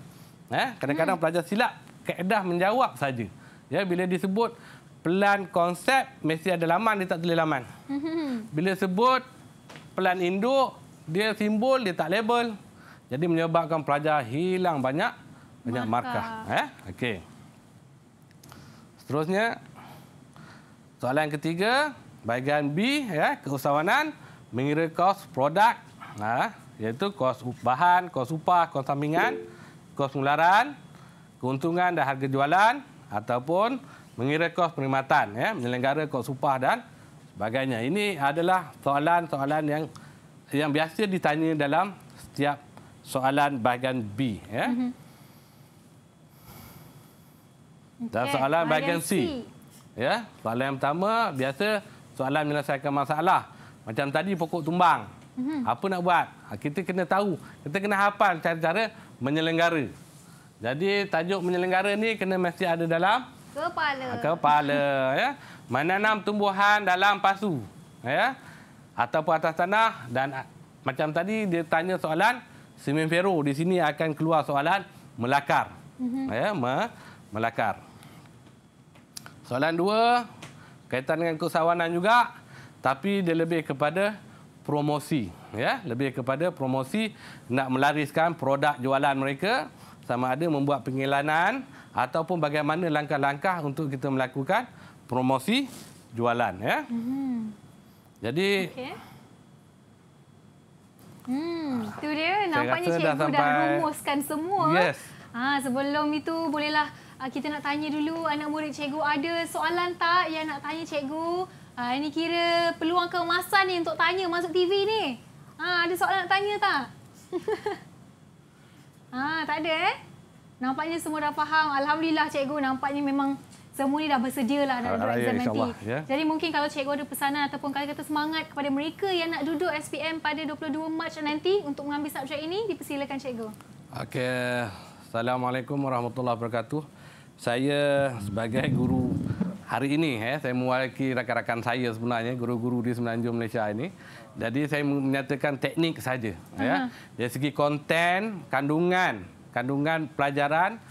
Ha, kadang-kadang hmm. pelajar silap, keedah menjawab saja. Ya, bila disebut pelan konsep, mesti ada laman, dia tak tulis laman. Mhm. Bila sebut pelan Indo, dia simbol, dia tak label. Jadi menyebabkan pelajar hilang banyak banyak markah. markah. Eh? Okey. Seterusnya, Soalan ketiga, bahagian B ya, keusahawanan mengira kos produk ha, iaitu kos bahan, kos upah, kos sampingan, kos mularan, keuntungan dan harga jualan ataupun mengira kos perkhidmatan ya, menyelenggara kos upah dan sebagainya. Ini adalah soalan-soalan yang yang biasa ditanya dalam setiap soalan bahagian B ya. Mm-hmm. Dan soalan bahagian, bahagian C. C. Ya, soalan yang pertama biasa soalan menyelesaikan masalah. Macam tadi pokok tumbang. Mhm. Apa nak buat? Ha, kita kena tahu, kita kena hafal cara-cara menyelenggara. Jadi tajuk menyelenggara ni kena mesti ada dalam kepala. Ha, kepala ya. Menanam tumbuhan dalam pasu. Ya. atau Ataupun atas tanah dan macam tadi dia tanya soalan semen ferro di sini akan keluar soalan melakar. Mhm. Ya, melakar. Soalan dua, kaitan dengan keusahawanan juga. Tapi dia lebih kepada promosi. ya, Lebih kepada promosi nak melariskan produk jualan mereka. Sama ada membuat pengiklanan ataupun bagaimana langkah-langkah untuk kita melakukan promosi jualan. ya. Mm -hmm. Jadi... Okay. Hmm, itu hmm, dia. Nampaknya cikgu dah, dah rumuskan semua. Yes. Ha, sebelum itu, bolehlah Ah, kita nak tanya dulu anak murid cikgu ada soalan tak yang nak tanya cikgu? Ah ini kira peluang keemasan ni untuk tanya masuk TV ni. Ha ada soalan nak tanya tak? ha [LAUGHS] tak ada eh? Nampaknya semua dah faham. Alhamdulillah cikgu nampaknya memang semua ni dah bersedia lah dalam buat exam ya, nanti. Ya. Jadi mungkin kalau cikgu ada pesanan ataupun kata-kata semangat kepada mereka yang nak duduk SPM pada 22 Mac nanti untuk mengambil subjek ini, dipersilakan cikgu. Okey. Assalamualaikum warahmatullahi wabarakatuh saya sebagai guru hari ini ya, saya mewakili rakan-rakan saya sebenarnya guru-guru di Semenanjung Malaysia ini. Jadi saya menyatakan teknik saja ya. Dari segi konten, kandungan, kandungan pelajaran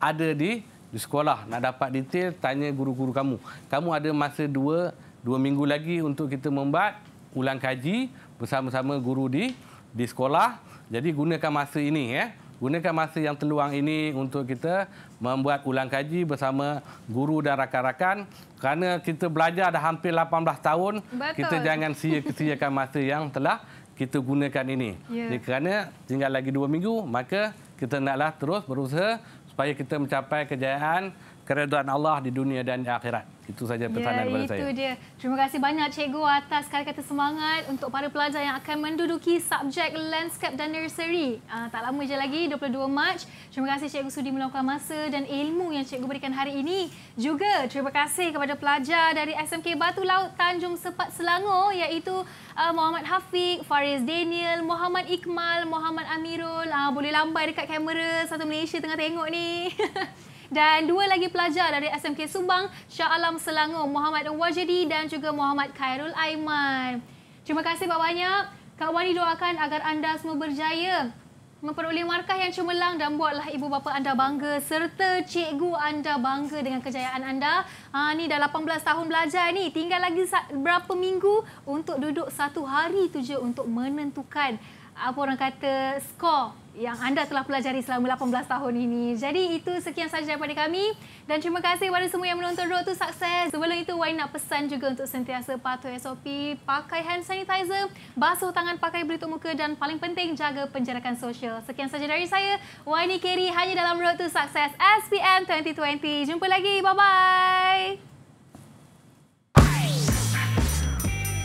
ada di di sekolah. Nak dapat detail tanya guru-guru kamu. Kamu ada masa dua, dua minggu lagi untuk kita membuat ulang kaji bersama-sama guru di di sekolah. Jadi gunakan masa ini ya. Gunakan masa yang terluang ini untuk kita membuat ulang kaji bersama guru dan rakan-rakan kerana kita belajar dah hampir 18 tahun Betul. kita jangan sia-siakan masa yang telah kita gunakan ini. Ya. Jadi kerana tinggal lagi 2 minggu maka kita naklah terus berusaha supaya kita mencapai kejayaan keredaan Allah di dunia dan di akhirat. Itu saja pertanyaan ya, daripada itu saya. Dia. Terima kasih banyak cikgu atas kata-kata semangat untuk para pelajar yang akan menduduki subjek landscape dan nursery. Uh, tak lama je lagi 22 Mac. Terima kasih cikgu sudi meluangkan masa dan ilmu yang cikgu berikan hari ini. Juga terima kasih kepada pelajar dari SMK Batu Laut Tanjung Sepat Selangor iaitu uh, Muhammad Hafiq, Faris Daniel, Muhammad Iqmal, Muhammad Amirul. Uh, boleh lambai dekat kamera satu Malaysia tengah tengok ni. [LAUGHS] dan dua lagi pelajar dari SMK Subang, Shah Alam Selangor, Muhammad Wajidi dan juga Muhammad Khairul Aiman. Terima kasih banyak-banyak. Kak Wani doakan agar anda semua berjaya memperoleh markah yang cemerlang dan buatlah ibu bapa anda bangga serta cikgu anda bangga dengan kejayaan anda. Ha, ni dah 18 tahun belajar ni. Tinggal lagi berapa minggu untuk duduk satu hari tu je untuk menentukan apa orang kata skor yang anda telah pelajari selama 18 tahun ini. Jadi itu sekian sahaja daripada kami dan terima kasih kepada semua yang menonton Road to Success. Sebelum itu, why nak pesan juga untuk sentiasa patuh SOP, pakai hand sanitizer, basuh tangan pakai belitup muka dan paling penting jaga penjarakan sosial. Sekian sahaja dari saya, Waini Keri hanya dalam Road to Success SPM 2020. Jumpa lagi, bye-bye.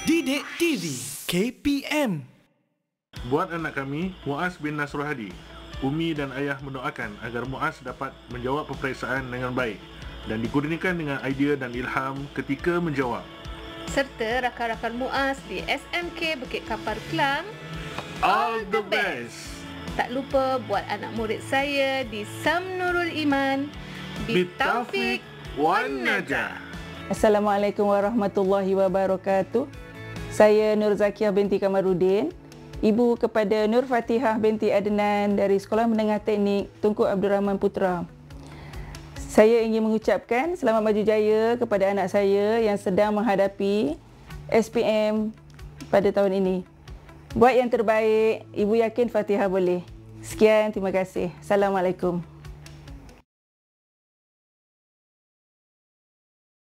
Didik TV KPM Buat anak kami, Muaz bin Nasr Hadi. Umi dan ayah mendoakan agar Muaz dapat menjawab peperiksaan dengan baik dan dikurnikan dengan idea dan ilham ketika menjawab. Serta rakan-rakan Muaz di SMK Bukit Kapar Kelang. All the best! Tak lupa buat anak murid saya di Sam Nurul Iman. Taufik Wan Najah. Assalamualaikum warahmatullahi wabarakatuh. Saya Nur Zakiah binti Kamarudin ibu kepada Nur Fatihah binti Adnan dari Sekolah Menengah Teknik Tunku Abdul Rahman Putra. Saya ingin mengucapkan selamat maju jaya kepada anak saya yang sedang menghadapi SPM pada tahun ini. Buat yang terbaik, ibu yakin Fatihah boleh. Sekian, terima kasih. Assalamualaikum.